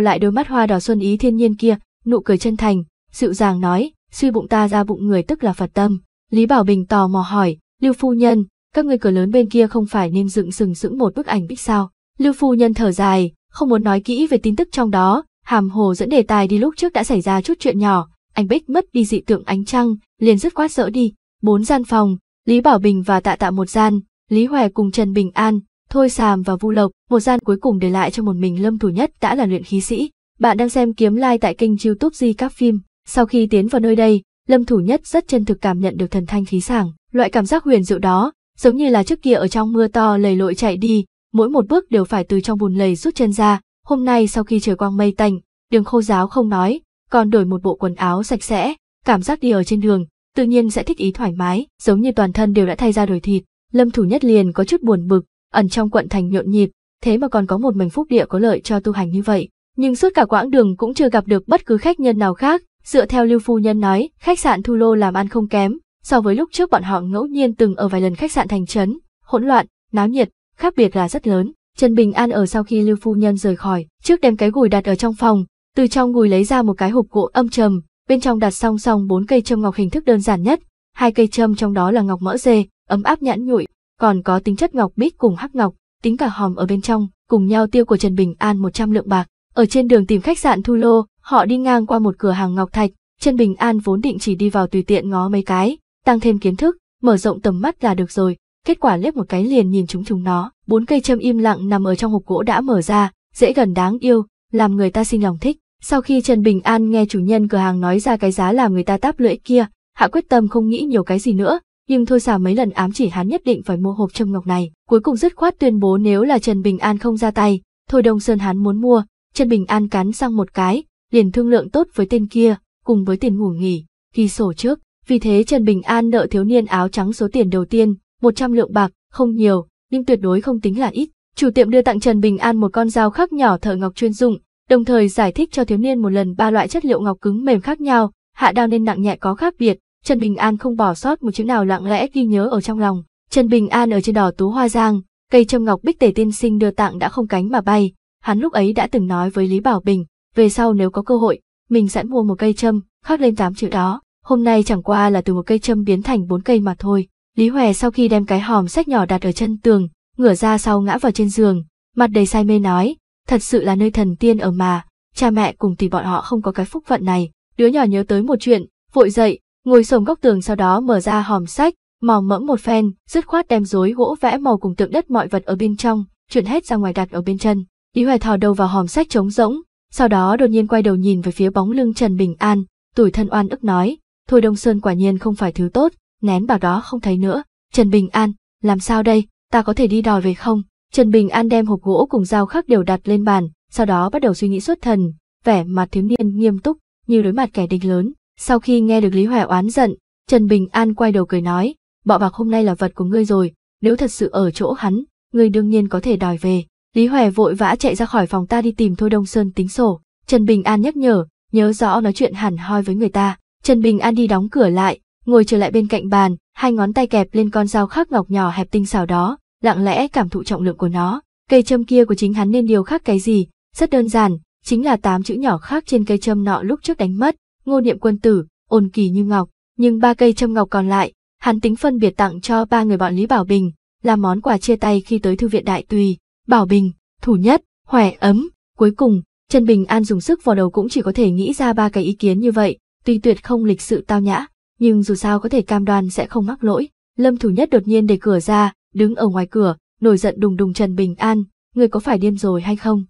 lại đôi mắt hoa đỏ xuân ý thiên nhiên kia, nụ cười chân thành, dịu dàng nói, suy bụng ta ra bụng người tức là Phật tâm. Lý Bảo Bình tò mò hỏi, Lưu Phu Nhân, các ngươi cửa lớn bên kia không phải nên dựng sừng sững một bức ảnh bích sao? Lưu Phu Nhân thở dài, không muốn nói kỹ về tin tức trong đó, hàm hồ dẫn đề tài đi lúc trước đã xảy ra chút chuyện nhỏ, anh Bích mất đi dị tượng ánh trăng, liền dứt quát dỡ đi. Bốn gian phòng, Lý Bảo Bình và Tạ Tạ một gian, Lý Hoè cùng Trần Bình An, Thôi Sàm và Vu Lộc, một gian cuối cùng để lại cho một mình Lâm Thủ Nhất đã là luyện khí sĩ. Bạn đang xem kiếm lai like tại kênh youtube Di Các Phim. Sau khi tiến vào nơi đây, Lâm Thủ Nhất rất chân thực cảm nhận được thần thanh khí sảng, loại cảm giác huyền diệu đó, giống như là trước kia ở trong mưa to lầy lội chạy đi, mỗi một bước đều phải từ trong bùn lầy rút chân ra, hôm nay sau khi trời quang mây tạnh, đường khô giáo không nói, còn đổi một bộ quần áo sạch sẽ, cảm giác đi ở trên đường, tự nhiên sẽ thích ý thoải mái, giống như toàn thân đều đã thay ra đổi thịt. Lâm Thủ Nhất liền có chút buồn bực, ẩn trong quận thành nhộn nhịp, thế mà còn có một mình phúc địa có lợi cho tu hành như vậy. Nhưng suốt cả quãng đường cũng chưa gặp được bất cứ khách nhân nào khác, Dựa theo Lưu Phu Nhân nói, khách sạn Thu Lô làm ăn không kém, so với lúc trước bọn họ ngẫu nhiên từng ở vài lần khách sạn thành trấn, hỗn loạn, náo nhiệt, khác biệt là rất lớn. Trần Bình An ở sau khi Lưu Phu Nhân rời khỏi, trước đem cái gùi đặt ở trong phòng, từ trong gùi lấy ra một cái hộp gỗ âm trầm, bên trong đặt song song bốn cây châm ngọc hình thức đơn giản nhất, hai cây châm trong đó là ngọc mỡ dê, ấm áp nhãn nhụi, còn có tính chất ngọc bích cùng hắc ngọc, tính cả hòm ở bên trong, cùng nhau tiêu của Trần Bình An 100 lượng bạc. Ở trên đường tìm khách sạn Thu Lô, Họ đi ngang qua một cửa hàng ngọc thạch, trần bình an vốn định chỉ đi vào tùy tiện ngó mấy cái, tăng thêm kiến thức, mở rộng tầm mắt là được rồi, kết quả lép một cái liền nhìn chúng chúng nó, bốn cây châm im lặng nằm ở trong hộp gỗ đã mở ra, dễ gần đáng yêu, làm người ta sinh lòng thích. Sau khi Trần Bình An nghe chủ nhân cửa hàng nói ra cái giá làm người ta táp lưỡi kia, hạ quyết tâm không nghĩ nhiều cái gì nữa, nhưng thôi xà mấy lần ám chỉ hắn nhất định phải mua hộp châm ngọc này, cuối cùng dứt khoát tuyên bố nếu là Trần Bình An không ra tay, thôi Đông Sơn hắn muốn mua, Trần Bình An cắn răng một cái, liền thương lượng tốt với tên kia, cùng với tiền ngủ nghỉ, ghi sổ trước. Vì thế Trần Bình An nợ thiếu niên áo trắng số tiền đầu tiên, 100 lượng bạc, không nhiều, nhưng tuyệt đối không tính là ít. Chủ tiệm đưa tặng Trần Bình An một con dao khắc nhỏ thợ ngọc chuyên dụng, đồng thời giải thích cho thiếu niên một lần ba loại chất liệu ngọc cứng mềm khác nhau, hạ đao nên nặng nhẹ có khác biệt. Trần Bình An không bỏ sót một chữ nào lặng lẽ ghi nhớ ở trong lòng. Trần Bình An ở trên đỏ tú hoa giang, cây trâm ngọc bích tề tiên sinh đưa tặng đã không cánh mà bay. Hắn lúc ấy đã từng nói với Lý Bảo Bình, về sau nếu có cơ hội, mình sẵn mua một cây châm, khắc lên tám chữ đó, hôm nay chẳng qua là từ một cây châm biến thành bốn cây mà thôi. Lý Hòe sau khi đem cái hòm sách nhỏ đặt ở chân tường, ngửa ra sau ngã vào trên giường, mặt đầy say mê nói, thật sự là nơi thần tiên ở mà, cha mẹ cùng tỷ bọn họ không có cái phúc phận này. Đứa nhỏ nhớ tới một chuyện, vội dậy, ngồi sồm góc tường sau đó mở ra hòm sách, mò mẫm một phen, dứt khoát đem rối gỗ vẽ màu cùng tượng đất mọi vật ở bên trong, chuyển hết ra ngoài đặt ở bên chân. Lý Hoài thò đầu vào hòm sách trống rỗng, sau đó đột nhiên quay đầu nhìn về phía bóng lưng Trần Bình An, tuổi thân oan ức nói, Thôi Đông Sơn quả nhiên không phải thứ tốt, nén bảo đó không thấy nữa. Trần Bình An, làm sao đây, ta có thể đi đòi về không? Trần Bình An đem hộp gỗ cùng dao khắc đều đặt lên bàn, sau đó bắt đầu suy nghĩ xuất thần, vẻ mặt thiếu niên nghiêm túc, như đối mặt kẻ địch lớn. Sau khi nghe được Lý Hoài oán giận, Trần Bình An quay đầu cười nói, bọ bạc hôm nay là vật của ngươi rồi, nếu thật sự ở chỗ hắn, ngươi đương nhiên có thể đòi về. Lý Hoè vội vã chạy ra khỏi phòng ta đi tìm Thôi Đông Sơn tính sổ. Trần Bình An nhắc nhở, nhớ rõ nói chuyện hẳn hoi với người ta. Trần Bình An đi đóng cửa lại, ngồi trở lại bên cạnh bàn, hai ngón tay kẹp lên con dao khắc ngọc nhỏ hẹp tinh xảo đó, lặng lẽ cảm thụ trọng lượng của nó. Cây châm kia của chính hắn nên điều khắc cái gì? Rất đơn giản, chính là tám chữ nhỏ khác trên cây châm nọ lúc trước đánh mất, ngô niệm quân tử, ôn kỳ như ngọc, nhưng ba cây châm ngọc còn lại, hắn tính phân biệt tặng cho ba người bọn Lý Bảo Bình, là món quà chia tay khi tới thư viện đại tùy. Bảo Bình, Thủ Nhất, Hỏe Ấm, cuối cùng, Trần Bình An dùng sức vào đầu cũng chỉ có thể nghĩ ra ba cái ý kiến như vậy, tuy tuyệt không lịch sự tao nhã, nhưng dù sao có thể cam đoan sẽ không mắc lỗi. Lâm Thủ Nhất đột nhiên để cửa ra, đứng ở ngoài cửa, nổi giận đùng đùng Trần Bình An, người có phải điên rồi hay không?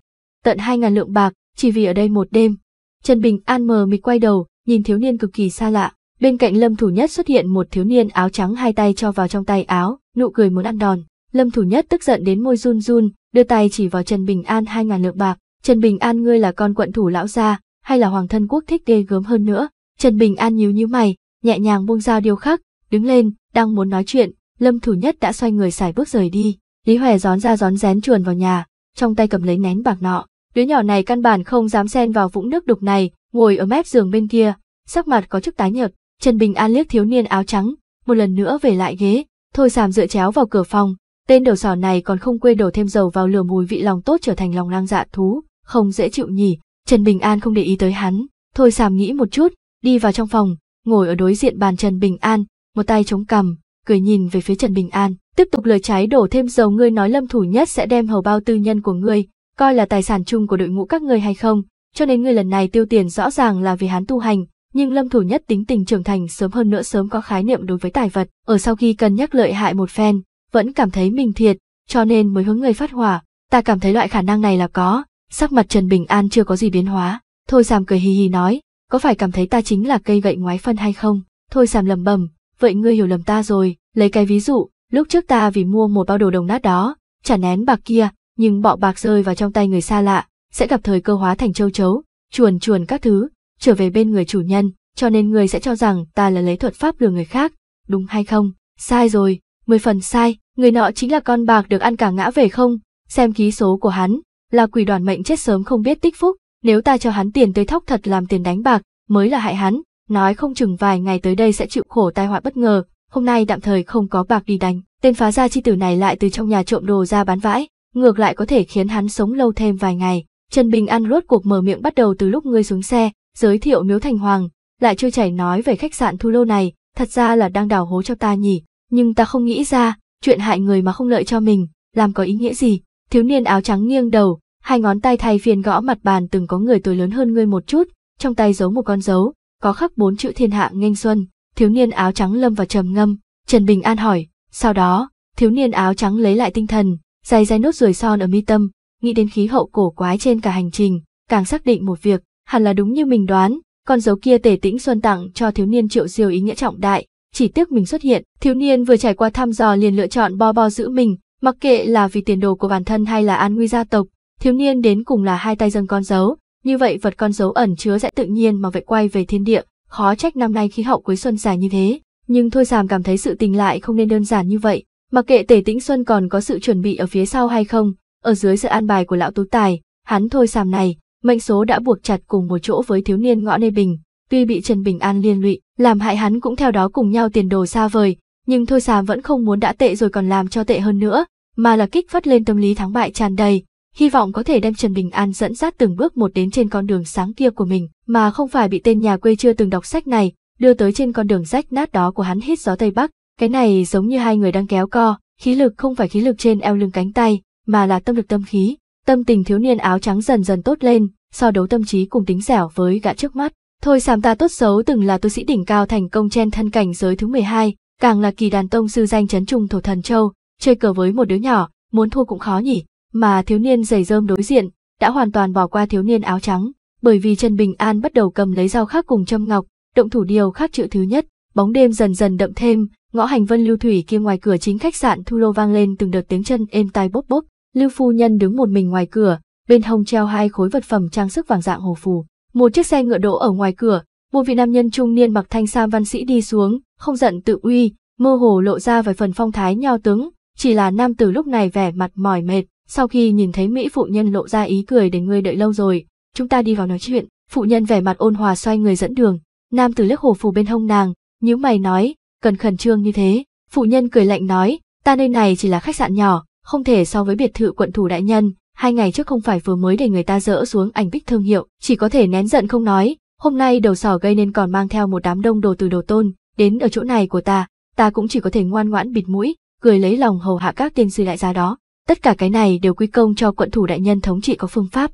Tận hai ngàn lượng bạc, chỉ vì ở đây một đêm. Trần Bình An mờ mịt quay đầu, nhìn thiếu niên cực kỳ xa lạ, bên cạnh Lâm Thủ Nhất xuất hiện một thiếu niên áo trắng hai tay cho vào trong tay áo, nụ cười muốn ăn đòn. Lâm Thủ Nhất tức giận đến môi run run, đưa tay chỉ vào Trần Bình An hai ngàn lượng bạc, Trần Bình An ngươi là con quận thủ lão gia, hay là hoàng thân quốc thích đê gớm hơn nữa. Trần Bình An nhíu nhíu mày, nhẹ nhàng buông dao điều khắc, đứng lên, đang muốn nói chuyện, Lâm Thủ Nhất đã xoay người xài bước rời đi. Lý Hoè gión ra gión rén chuồn vào nhà, trong tay cầm lấy nén bạc nọ. Đứa nhỏ này căn bản không dám xen vào vũng nước đục này, ngồi ở mép giường bên kia, sắc mặt có chút tái nhợt. Trần Bình An liếc thiếu niên áo trắng, một lần nữa về lại ghế, thôi sàm dựa chéo vào cửa phòng, Tên đầu sỏ này còn không quên đổ thêm dầu vào lửa mùi vị lòng tốt trở thành lòng lang dạ thú, không dễ chịu nhỉ. Trần Bình An không để ý tới hắn, thôi sàm nghĩ một chút, đi vào trong phòng, ngồi ở đối diện bàn Trần Bình An, một tay chống cằm, cười nhìn về phía Trần Bình An, tiếp tục lời trái đổ thêm dầu ngươi nói Lâm Thủ Nhất sẽ đem hầu bao tư nhân của ngươi, coi là tài sản chung của đội ngũ các ngươi hay không, cho nên ngươi lần này tiêu tiền rõ ràng là vì hắn tu hành, nhưng Lâm Thủ Nhất tính tình trưởng thành sớm hơn nữa sớm có khái niệm đối với tài vật, ở sau khi cân nhắc lợi hại một phen, vẫn cảm thấy mình thiệt, cho nên mới hướng người phát hỏa, ta cảm thấy loại khả năng này là có, sắc mặt Trần Bình An chưa có gì biến hóa, thôi Sàm cười hì hì nói, có phải cảm thấy ta chính là cây gậy ngoái phân hay không, thôi Sàm lầm bầm, vậy ngươi hiểu lầm ta rồi, lấy cái ví dụ, lúc trước ta vì mua một bao đồ đồng nát đó, trả nén bạc kia, nhưng bọ bạc rơi vào trong tay người xa lạ, sẽ gặp thời cơ hóa thành châu chấu, chuồn chuồn các thứ, trở về bên người chủ nhân, cho nên người sẽ cho rằng ta là lấy thuật pháp lừa người khác, đúng hay không? Sai rồi, mười phần sai, người nọ chính là con bạc được ăn cả ngã về không, xem ký số của hắn, là quỷ đoàn mệnh chết sớm không biết tích phúc, nếu ta cho hắn tiền tới thóc thật làm tiền đánh bạc, mới là hại hắn, nói không chừng vài ngày tới đây sẽ chịu khổ tai họa bất ngờ, hôm nay tạm thời không có bạc đi đánh, tên phá gia chi tử này lại từ trong nhà trộm đồ ra bán vãi, ngược lại có thể khiến hắn sống lâu thêm vài ngày. Trần Bình An rốt cuộc mở miệng bắt đầu từ lúc ngươi xuống xe, giới thiệu miếu thành hoàng, lại trôi chảy nói về khách sạn thu lô này, thật ra là đang đào hố cho ta nhỉ, nhưng ta không nghĩ ra, chuyện hại người mà không lợi cho mình, làm có ý nghĩa gì? Thiếu niên áo trắng nghiêng đầu, hai ngón tay thay phiền gõ mặt bàn từng có người tuổi lớn hơn ngươi một chút, trong tay giấu một con dấu, có khắc bốn chữ thiên hạ nghênh xuân. Thiếu niên áo trắng lâm vào trầm ngâm, Trần Bình An hỏi, sau đó, thiếu niên áo trắng lấy lại tinh thần, dày dày nốt ruồi son ở mi tâm, nghĩ đến khí hậu cổ quái trên cả hành trình, càng xác định một việc, hẳn là đúng như mình đoán, con dấu kia tể tĩnh xuân tặng cho thiếu niên triệu siêu ý nghĩa trọng đại, chỉ tiếc mình xuất hiện, thiếu niên vừa trải qua thăm dò liền lựa chọn bo bo giữ mình, mặc kệ là vì tiền đồ của bản thân hay là an nguy gia tộc, thiếu niên đến cùng là hai tay dâng con dấu, như vậy vật con dấu ẩn chứa sẽ tự nhiên mà vậy quay về thiên địa, khó trách năm nay khí hậu cuối xuân dài như thế. Nhưng thôi giảm cảm thấy sự tình lại không nên đơn giản như vậy, mặc kệ tề tĩnh xuân còn có sự chuẩn bị ở phía sau hay không, ở dưới sự an bài của lão tú tài, hắn thôi sàm này, mệnh số đã buộc chặt cùng một chỗ với thiếu niên ngõ nê bình, tuy bị Trần Bình An liên lụy, làm hại hắn cũng theo đó cùng nhau tiền đồ xa vời, nhưng thôi xàm vẫn không muốn đã tệ rồi còn làm cho tệ hơn nữa, mà là kích phát lên tâm lý thắng bại tràn đầy, hy vọng có thể đem Trần Bình An dẫn dắt từng bước một đến trên con đường sáng kia của mình, mà không phải bị tên nhà quê chưa từng đọc sách này, đưa tới trên con đường rách nát đó của hắn hít gió Tây Bắc, cái này giống như hai người đang kéo co, khí lực không phải khí lực trên eo lưng cánh tay, mà là tâm lực tâm khí, tâm tình thiếu niên áo trắng dần dần tốt lên, so đấu tâm trí cùng tính dẻo với gã trước mắt. Thôi sàm ta tốt xấu từng là tu sĩ đỉnh cao thành công trên thân cảnh giới thứ 12, càng là kỳ đàn tông sư danh chấn trung thổ thần châu, chơi cờ với một đứa nhỏ, muốn thua cũng khó nhỉ, mà thiếu niên giày rơm đối diện, đã hoàn toàn bỏ qua thiếu niên áo trắng, bởi vì Trần Bình An bắt đầu cầm lấy dao khắc cùng châm ngọc, động thủ điều khắc chữ thứ nhất, bóng đêm dần dần đậm thêm, ngõ hành vân lưu thủy kia ngoài cửa chính khách sạn thu lô vang lên từng đợt tiếng chân êm tai bốc bốc Lưu phu nhân đứng một mình ngoài cửa, bên hông treo hai khối vật phẩm trang sức vàng dạng hồ phù một chiếc xe ngựa đỗ ở ngoài cửa, một vị nam nhân trung niên mặc thanh sam văn sĩ đi xuống, không giận tự uy, mơ hồ lộ ra vài phần phong thái nhao tướng, chỉ là nam tử lúc này vẻ mặt mỏi mệt, sau khi nhìn thấy mỹ phụ nhân lộ ra ý cười để ngươi đợi lâu rồi, chúng ta đi vào nói chuyện. Phụ nhân vẻ mặt ôn hòa xoay người dẫn đường, nam tử liếc hồ phù bên hông nàng, nhíu mày nói, cần khẩn trương như thế. Phụ nhân cười lạnh nói, ta nơi này chỉ là khách sạn nhỏ, không thể so với biệt thự quận thủ đại nhân, hai ngày trước không phải vừa mới để người ta dỡ xuống ảnh bích thương hiệu, chỉ có thể nén giận không nói, hôm nay đầu sỏ gây nên còn mang theo một đám đông đồ từ đồ tôn, đến ở chỗ này của ta, ta cũng chỉ có thể ngoan ngoãn bịt mũi, cười lấy lòng hầu hạ các tiên sư lại ra đó. Tất cả cái này đều quy công cho quận thủ đại nhân thống trị có phương pháp.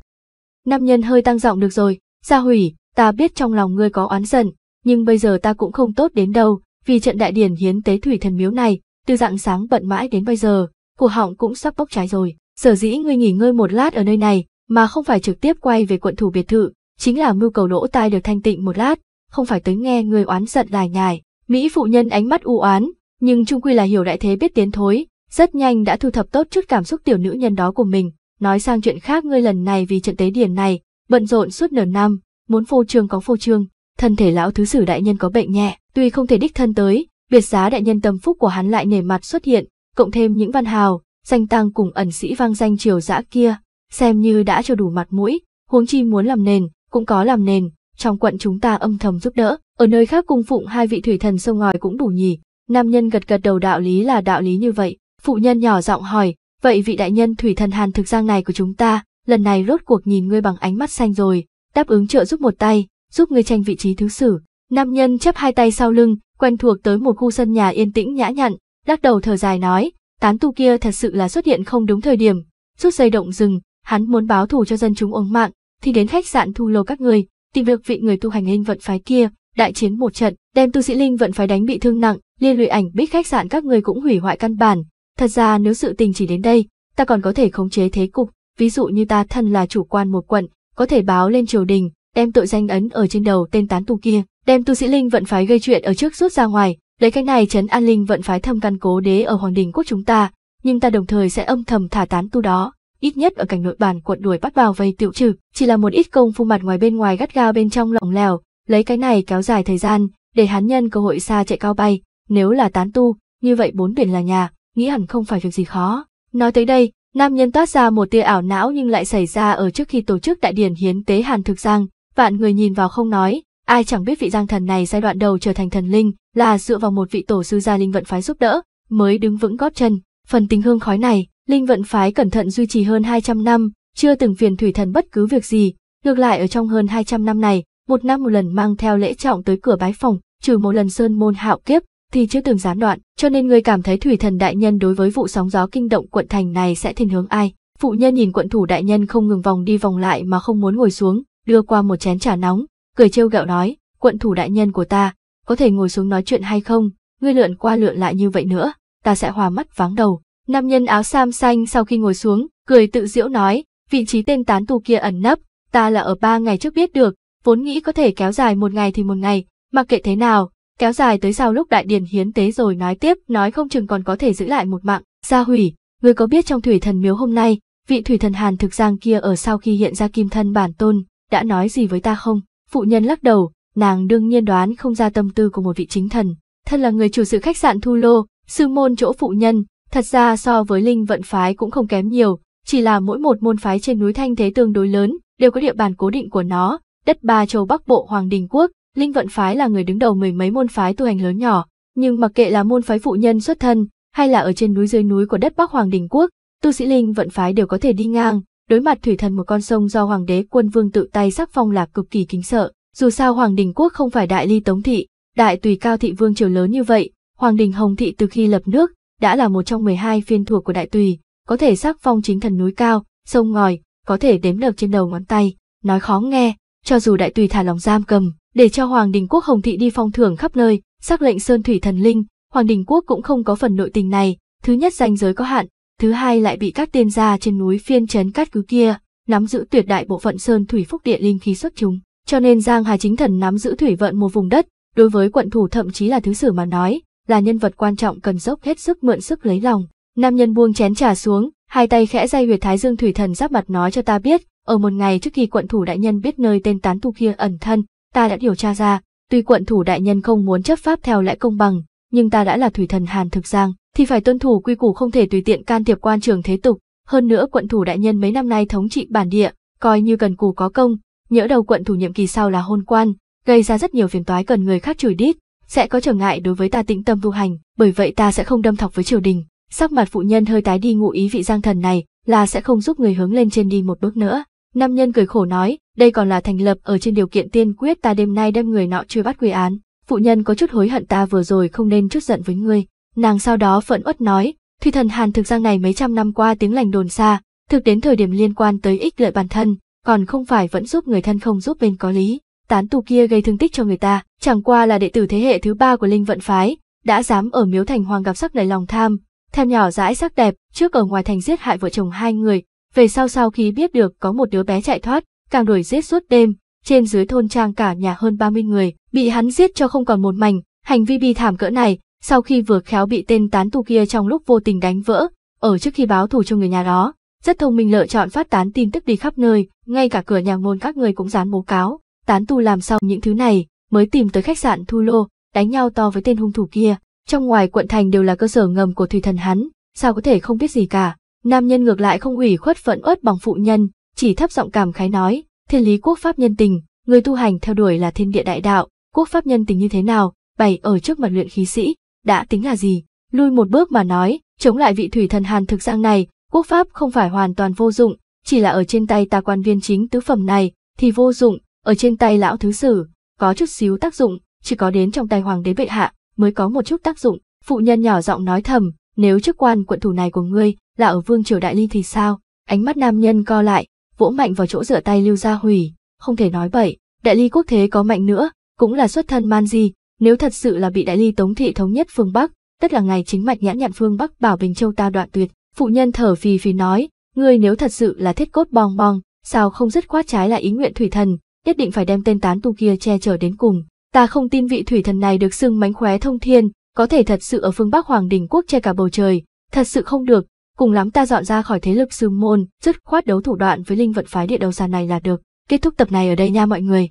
Nam nhân hơi tăng giọng được rồi, gia hủy, ta biết trong lòng ngươi có oán giận, nhưng bây giờ ta cũng không tốt đến đâu, vì trận đại điển hiến tế thủy thần miếu này, từ dạng sáng bận mãi đến bây giờ, cổ họng cũng sắp bốc cháy rồi. Sở dĩ ngươi nghỉ ngơi một lát ở nơi này, mà không phải trực tiếp quay về quận thủ biệt thự, chính là mưu cầu lỗ tai được thanh tịnh một lát, không phải tới nghe người oán giận lải nhải. Mỹ phụ nhân ánh mắt u oán, nhưng trung quy là hiểu đại thế biết tiến thối, rất nhanh đã thu thập tốt chút cảm xúc tiểu nữ nhân đó của mình, nói sang chuyện khác ngươi lần này vì trận tế điển này, bận rộn suốt nửa năm, muốn phô trương có phô trương, thân thể lão thứ sử đại nhân có bệnh nhẹ, tuy không thể đích thân tới, biệt giá đại nhân tâm phúc của hắn lại nề mặt xuất hiện, cộng thêm những văn hào, danh tăng cùng ẩn sĩ vang danh triều dã kia, xem như đã cho đủ mặt mũi, huống chi muốn làm nền, cũng có làm nền, trong quận chúng ta âm thầm giúp đỡ, ở nơi khác cung phụng hai vị thủy thần sông ngòi cũng đủ nhỉ. Nam nhân gật gật đầu đạo lý là đạo lý như vậy, phụ nhân nhỏ giọng hỏi, vậy vị đại nhân thủy thần hàn thực giang này của chúng ta, lần này rốt cuộc nhìn ngươi bằng ánh mắt xanh rồi, đáp ứng trợ giúp một tay, giúp ngươi tranh vị trí thứ sử. Nam nhân chấp hai tay sau lưng, quen thuộc tới một khu sân nhà yên tĩnh nhã nhặn, lắc đầu thở dài nói, Tán tu kia thật sự là xuất hiện không đúng thời điểm, rút dây động rừng, hắn muốn báo thù cho dân chúng ống mạng, thì đến khách sạn thu lô các người, tìm được vị người tu hành linh vận phái kia, đại chiến một trận, đem tu sĩ linh vận phái đánh bị thương nặng, liên lụy ảnh bích khách sạn các người cũng hủy hoại căn bản. Thật ra nếu sự tình chỉ đến đây, ta còn có thể khống chế thế cục, ví dụ như ta thân là chủ quan một quận, có thể báo lên triều đình, đem tội danh ấn ở trên đầu tên tán tu kia, đem tu sĩ linh vận phái gây chuyện ở trước rút ra ngoài, Lấy cái này chấn an linh vận phái thâm căn cố đế ở hoàng đình quốc chúng ta, nhưng ta đồng thời sẽ âm thầm thả tán tu đó, ít nhất ở cảnh nội bản cuộn đuổi bắt vào vây tiêu trừ, chỉ là một ít công phu mặt ngoài bên ngoài gắt gao bên trong lỏng lẻo, lấy cái này kéo dài thời gian, để hắn nhân cơ hội xa chạy cao bay, nếu là tán tu, như vậy bốn biển là nhà, nghĩ hẳn không phải việc gì khó. Nói tới đây, nam nhân toát ra một tia ảo não nhưng lại xảy ra ở trước khi tổ chức đại điển hiến tế Hàn thực giang, vạn người nhìn vào không nói, Ai chẳng biết vị giang thần này giai đoạn đầu trở thành thần linh là dựa vào một vị tổ sư gia linh vận phái giúp đỡ, mới đứng vững gót chân. Phần tình hương khói này, linh vận phái cẩn thận duy trì hơn 200 năm, chưa từng phiền thủy thần bất cứ việc gì. Ngược lại ở trong hơn 200 năm này, một năm một lần mang theo lễ trọng tới cửa bái phòng, trừ một lần sơn môn hạo kiếp, thì chưa từng gián đoạn, cho nên người cảm thấy thủy thần đại nhân đối với vụ sóng gió kinh động quận thành này sẽ thiên hướng ai. Phụ nhân nhìn quận thủ đại nhân không ngừng vòng đi vòng lại mà không muốn ngồi xuống, đưa qua một chén trà nóng, cười trêu gẹo nói, quận thủ đại nhân của ta, có thể ngồi xuống nói chuyện hay không, ngươi lượn qua lượn lại như vậy nữa, ta sẽ hòa mắt váng đầu. Nam nhân áo sam xanh sau khi ngồi xuống, cười tự diễu nói, vị trí tên tán tù kia ẩn nấp, ta là ở ba ngày trước biết được, vốn nghĩ có thể kéo dài một ngày thì một ngày, mặc kệ thế nào, kéo dài tới sau lúc đại điển hiến tế rồi nói tiếp, nói không chừng còn có thể giữ lại một mạng. Gia hủy, ngươi có biết trong thủy thần miếu hôm nay, vị thủy thần hàn thực giang kia ở sau khi hiện ra kim thân bản tôn, đã nói gì với ta không? Phụ nhân lắc đầu, nàng đương nhiên đoán không ra tâm tư của một vị chính thần. Thân là người chủ sự khách sạn Thu Lô, sư môn chỗ phụ nhân, thật ra so với linh vận phái cũng không kém nhiều, chỉ là mỗi một môn phái trên núi Thanh Thế tương đối lớn, đều có địa bàn cố định của nó, đất ba châu Bắc Bộ Hoàng Đình Quốc, linh vận phái là người đứng đầu mười mấy môn phái tu hành lớn nhỏ, nhưng mặc kệ là môn phái phụ nhân xuất thân, hay là ở trên núi dưới núi của đất Bắc Hoàng Đình Quốc, tu sĩ linh vận phái đều có thể đi ngang, đối mặt thủy thần một con sông do hoàng đế quân vương tự tay sắc phong là cực kỳ kính sợ dù sao hoàng đình quốc không phải đại ly tống thị đại tùy cao thị vương triều lớn như vậy hoàng đình hồng thị từ khi lập nước đã là một trong 12 phiên thuộc của đại tùy có thể sắc phong chính thần núi cao sông ngòi có thể đếm được trên đầu ngón tay nói khó nghe cho dù đại tùy thả lòng giam cầm để cho hoàng đình quốc hồng thị đi phong thưởng khắp nơi sắc lệnh sơn thủy thần linh hoàng đình quốc cũng không có phần nội tình này thứ nhất danh giới có hạn thứ hai lại bị các tiên gia trên núi phiên chấn cát cứ kia, nắm giữ tuyệt đại bộ phận sơn thủy phúc địa linh khí xuất chúng. Cho nên Giang Hà chính thần nắm giữ thủy vận một vùng đất, đối với quận thủ thậm chí là thứ sử mà nói, là nhân vật quan trọng cần dốc hết sức mượn sức lấy lòng. Nam nhân buông chén trà xuống, hai tay khẽ dây huyệt thái dương thủy thần giáp mặt nói cho ta biết, ở một ngày trước khi quận thủ đại nhân biết nơi tên tán tu kia ẩn thân, ta đã điều tra ra, tuy quận thủ đại nhân không muốn chấp pháp theo lẽ công bằng, nhưng ta đã là thủy thần hàn thực giang, thì phải tuân thủ quy củ không thể tùy tiện can thiệp quan trường thế tục, hơn nữa quận thủ đại nhân mấy năm nay thống trị bản địa, coi như cần cù có công, nhỡ đầu quận thủ nhiệm kỳ sau là hôn quan, gây ra rất nhiều phiền toái cần người khác chửi đít, sẽ có trở ngại đối với ta tĩnh tâm tu hành, bởi vậy ta sẽ không đâm thọc với triều đình. Sắc mặt phụ nhân hơi tái đi ngụ ý vị giang thần này là sẽ không giúp người hướng lên trên đi một bước nữa. Nam nhân cười khổ nói, đây còn là thành lập ở trên điều kiện tiên quyết ta đêm nay đem người nọ truy bắt quy án. Phụ nhân có chút hối hận ta vừa rồi không nên chút giận với ngươi, Nàng sau đó phẫn uất nói, Thủy thần Hàn thực giang này mấy trăm năm qua tiếng lành đồn xa, thực đến thời điểm liên quan tới ích lợi bản thân, còn không phải vẫn giúp người thân không giúp bên có lý. Tán tù kia gây thương tích cho người ta, chẳng qua là đệ tử thế hệ thứ ba của Linh Vận Phái, đã dám ở miếu thành hoàng gặp sắc đầy lòng tham, thèm nhỏ dãi sắc đẹp, trước ở ngoài thành giết hại vợ chồng hai người, về sau sau khi biết được có một đứa bé chạy thoát, càng đuổi giết suốt đêm, trên dưới thôn trang cả nhà hơn 30 người, bị hắn giết cho không còn một mảnh, hành vi bi thảm cỡ này, sau khi vừa khéo bị tên tán tu kia trong lúc vô tình đánh vỡ, ở trước khi báo thù cho người nhà đó, rất thông minh lựa chọn phát tán tin tức đi khắp nơi, ngay cả cửa nhà môn các người cũng dán bố cáo, tán tu làm xong những thứ này, mới tìm tới khách sạn Thu Lô, đánh nhau to với tên hung thủ kia, trong ngoài quận thành đều là cơ sở ngầm của thủy thần hắn, sao có thể không biết gì cả. Nam nhân ngược lại không ủy khuất phẫn uất bằng phụ nhân, chỉ thấp giọng cảm khái nói, thiên lý quốc pháp nhân tình, người tu hành theo đuổi là thiên địa đại đạo, quốc pháp nhân tình như thế nào, bày ở trước mặt luyện khí sĩ, đã tính là gì. Lui một bước mà nói, chống lại vị thủy thần Hàn thực dạng này, quốc pháp không phải hoàn toàn vô dụng, chỉ là ở trên tay ta quan viên chính tứ phẩm này, thì vô dụng, ở trên tay lão thứ sử, có chút xíu tác dụng, chỉ có đến trong tay hoàng đế bệ hạ, mới có một chút tác dụng. Phụ nhân nhỏ giọng nói thầm, nếu chức quan quận thủ này của ngươi là ở vương triều đại ly thì sao? Ánh mắt nam nhân co lại, vỗ mạnh vào chỗ rửa tay lưu gia hủy, không thể nói bậy, đại ly quốc thế có mạnh nữa, cũng là xuất thân man di, nếu thật sự là bị đại ly tống thị thống nhất phương Bắc, tất là ngày chính mạch nhãn nhạn phương Bắc bảo Bình Châu ta đoạn tuyệt. Phụ nhân thở phì phì nói, ngươi nếu thật sự là thiết cốt bong bong, sao không dứt khoát trái lại ý nguyện thủy thần, nhất định phải đem tên tán tu kia che chở đến cùng. Ta không tin vị thủy thần này được xưng mánh khóe thông thiên, có thể thật sự ở phương Bắc Hoàng Đình Quốc che cả bầu trời, thật sự không được, cùng lắm ta dọn ra khỏi thế lực sư môn, dứt khoát đấu thủ đoạn với linh vận phái địa đầu sàn này là được. Kết thúc tập này ở đây nha mọi người.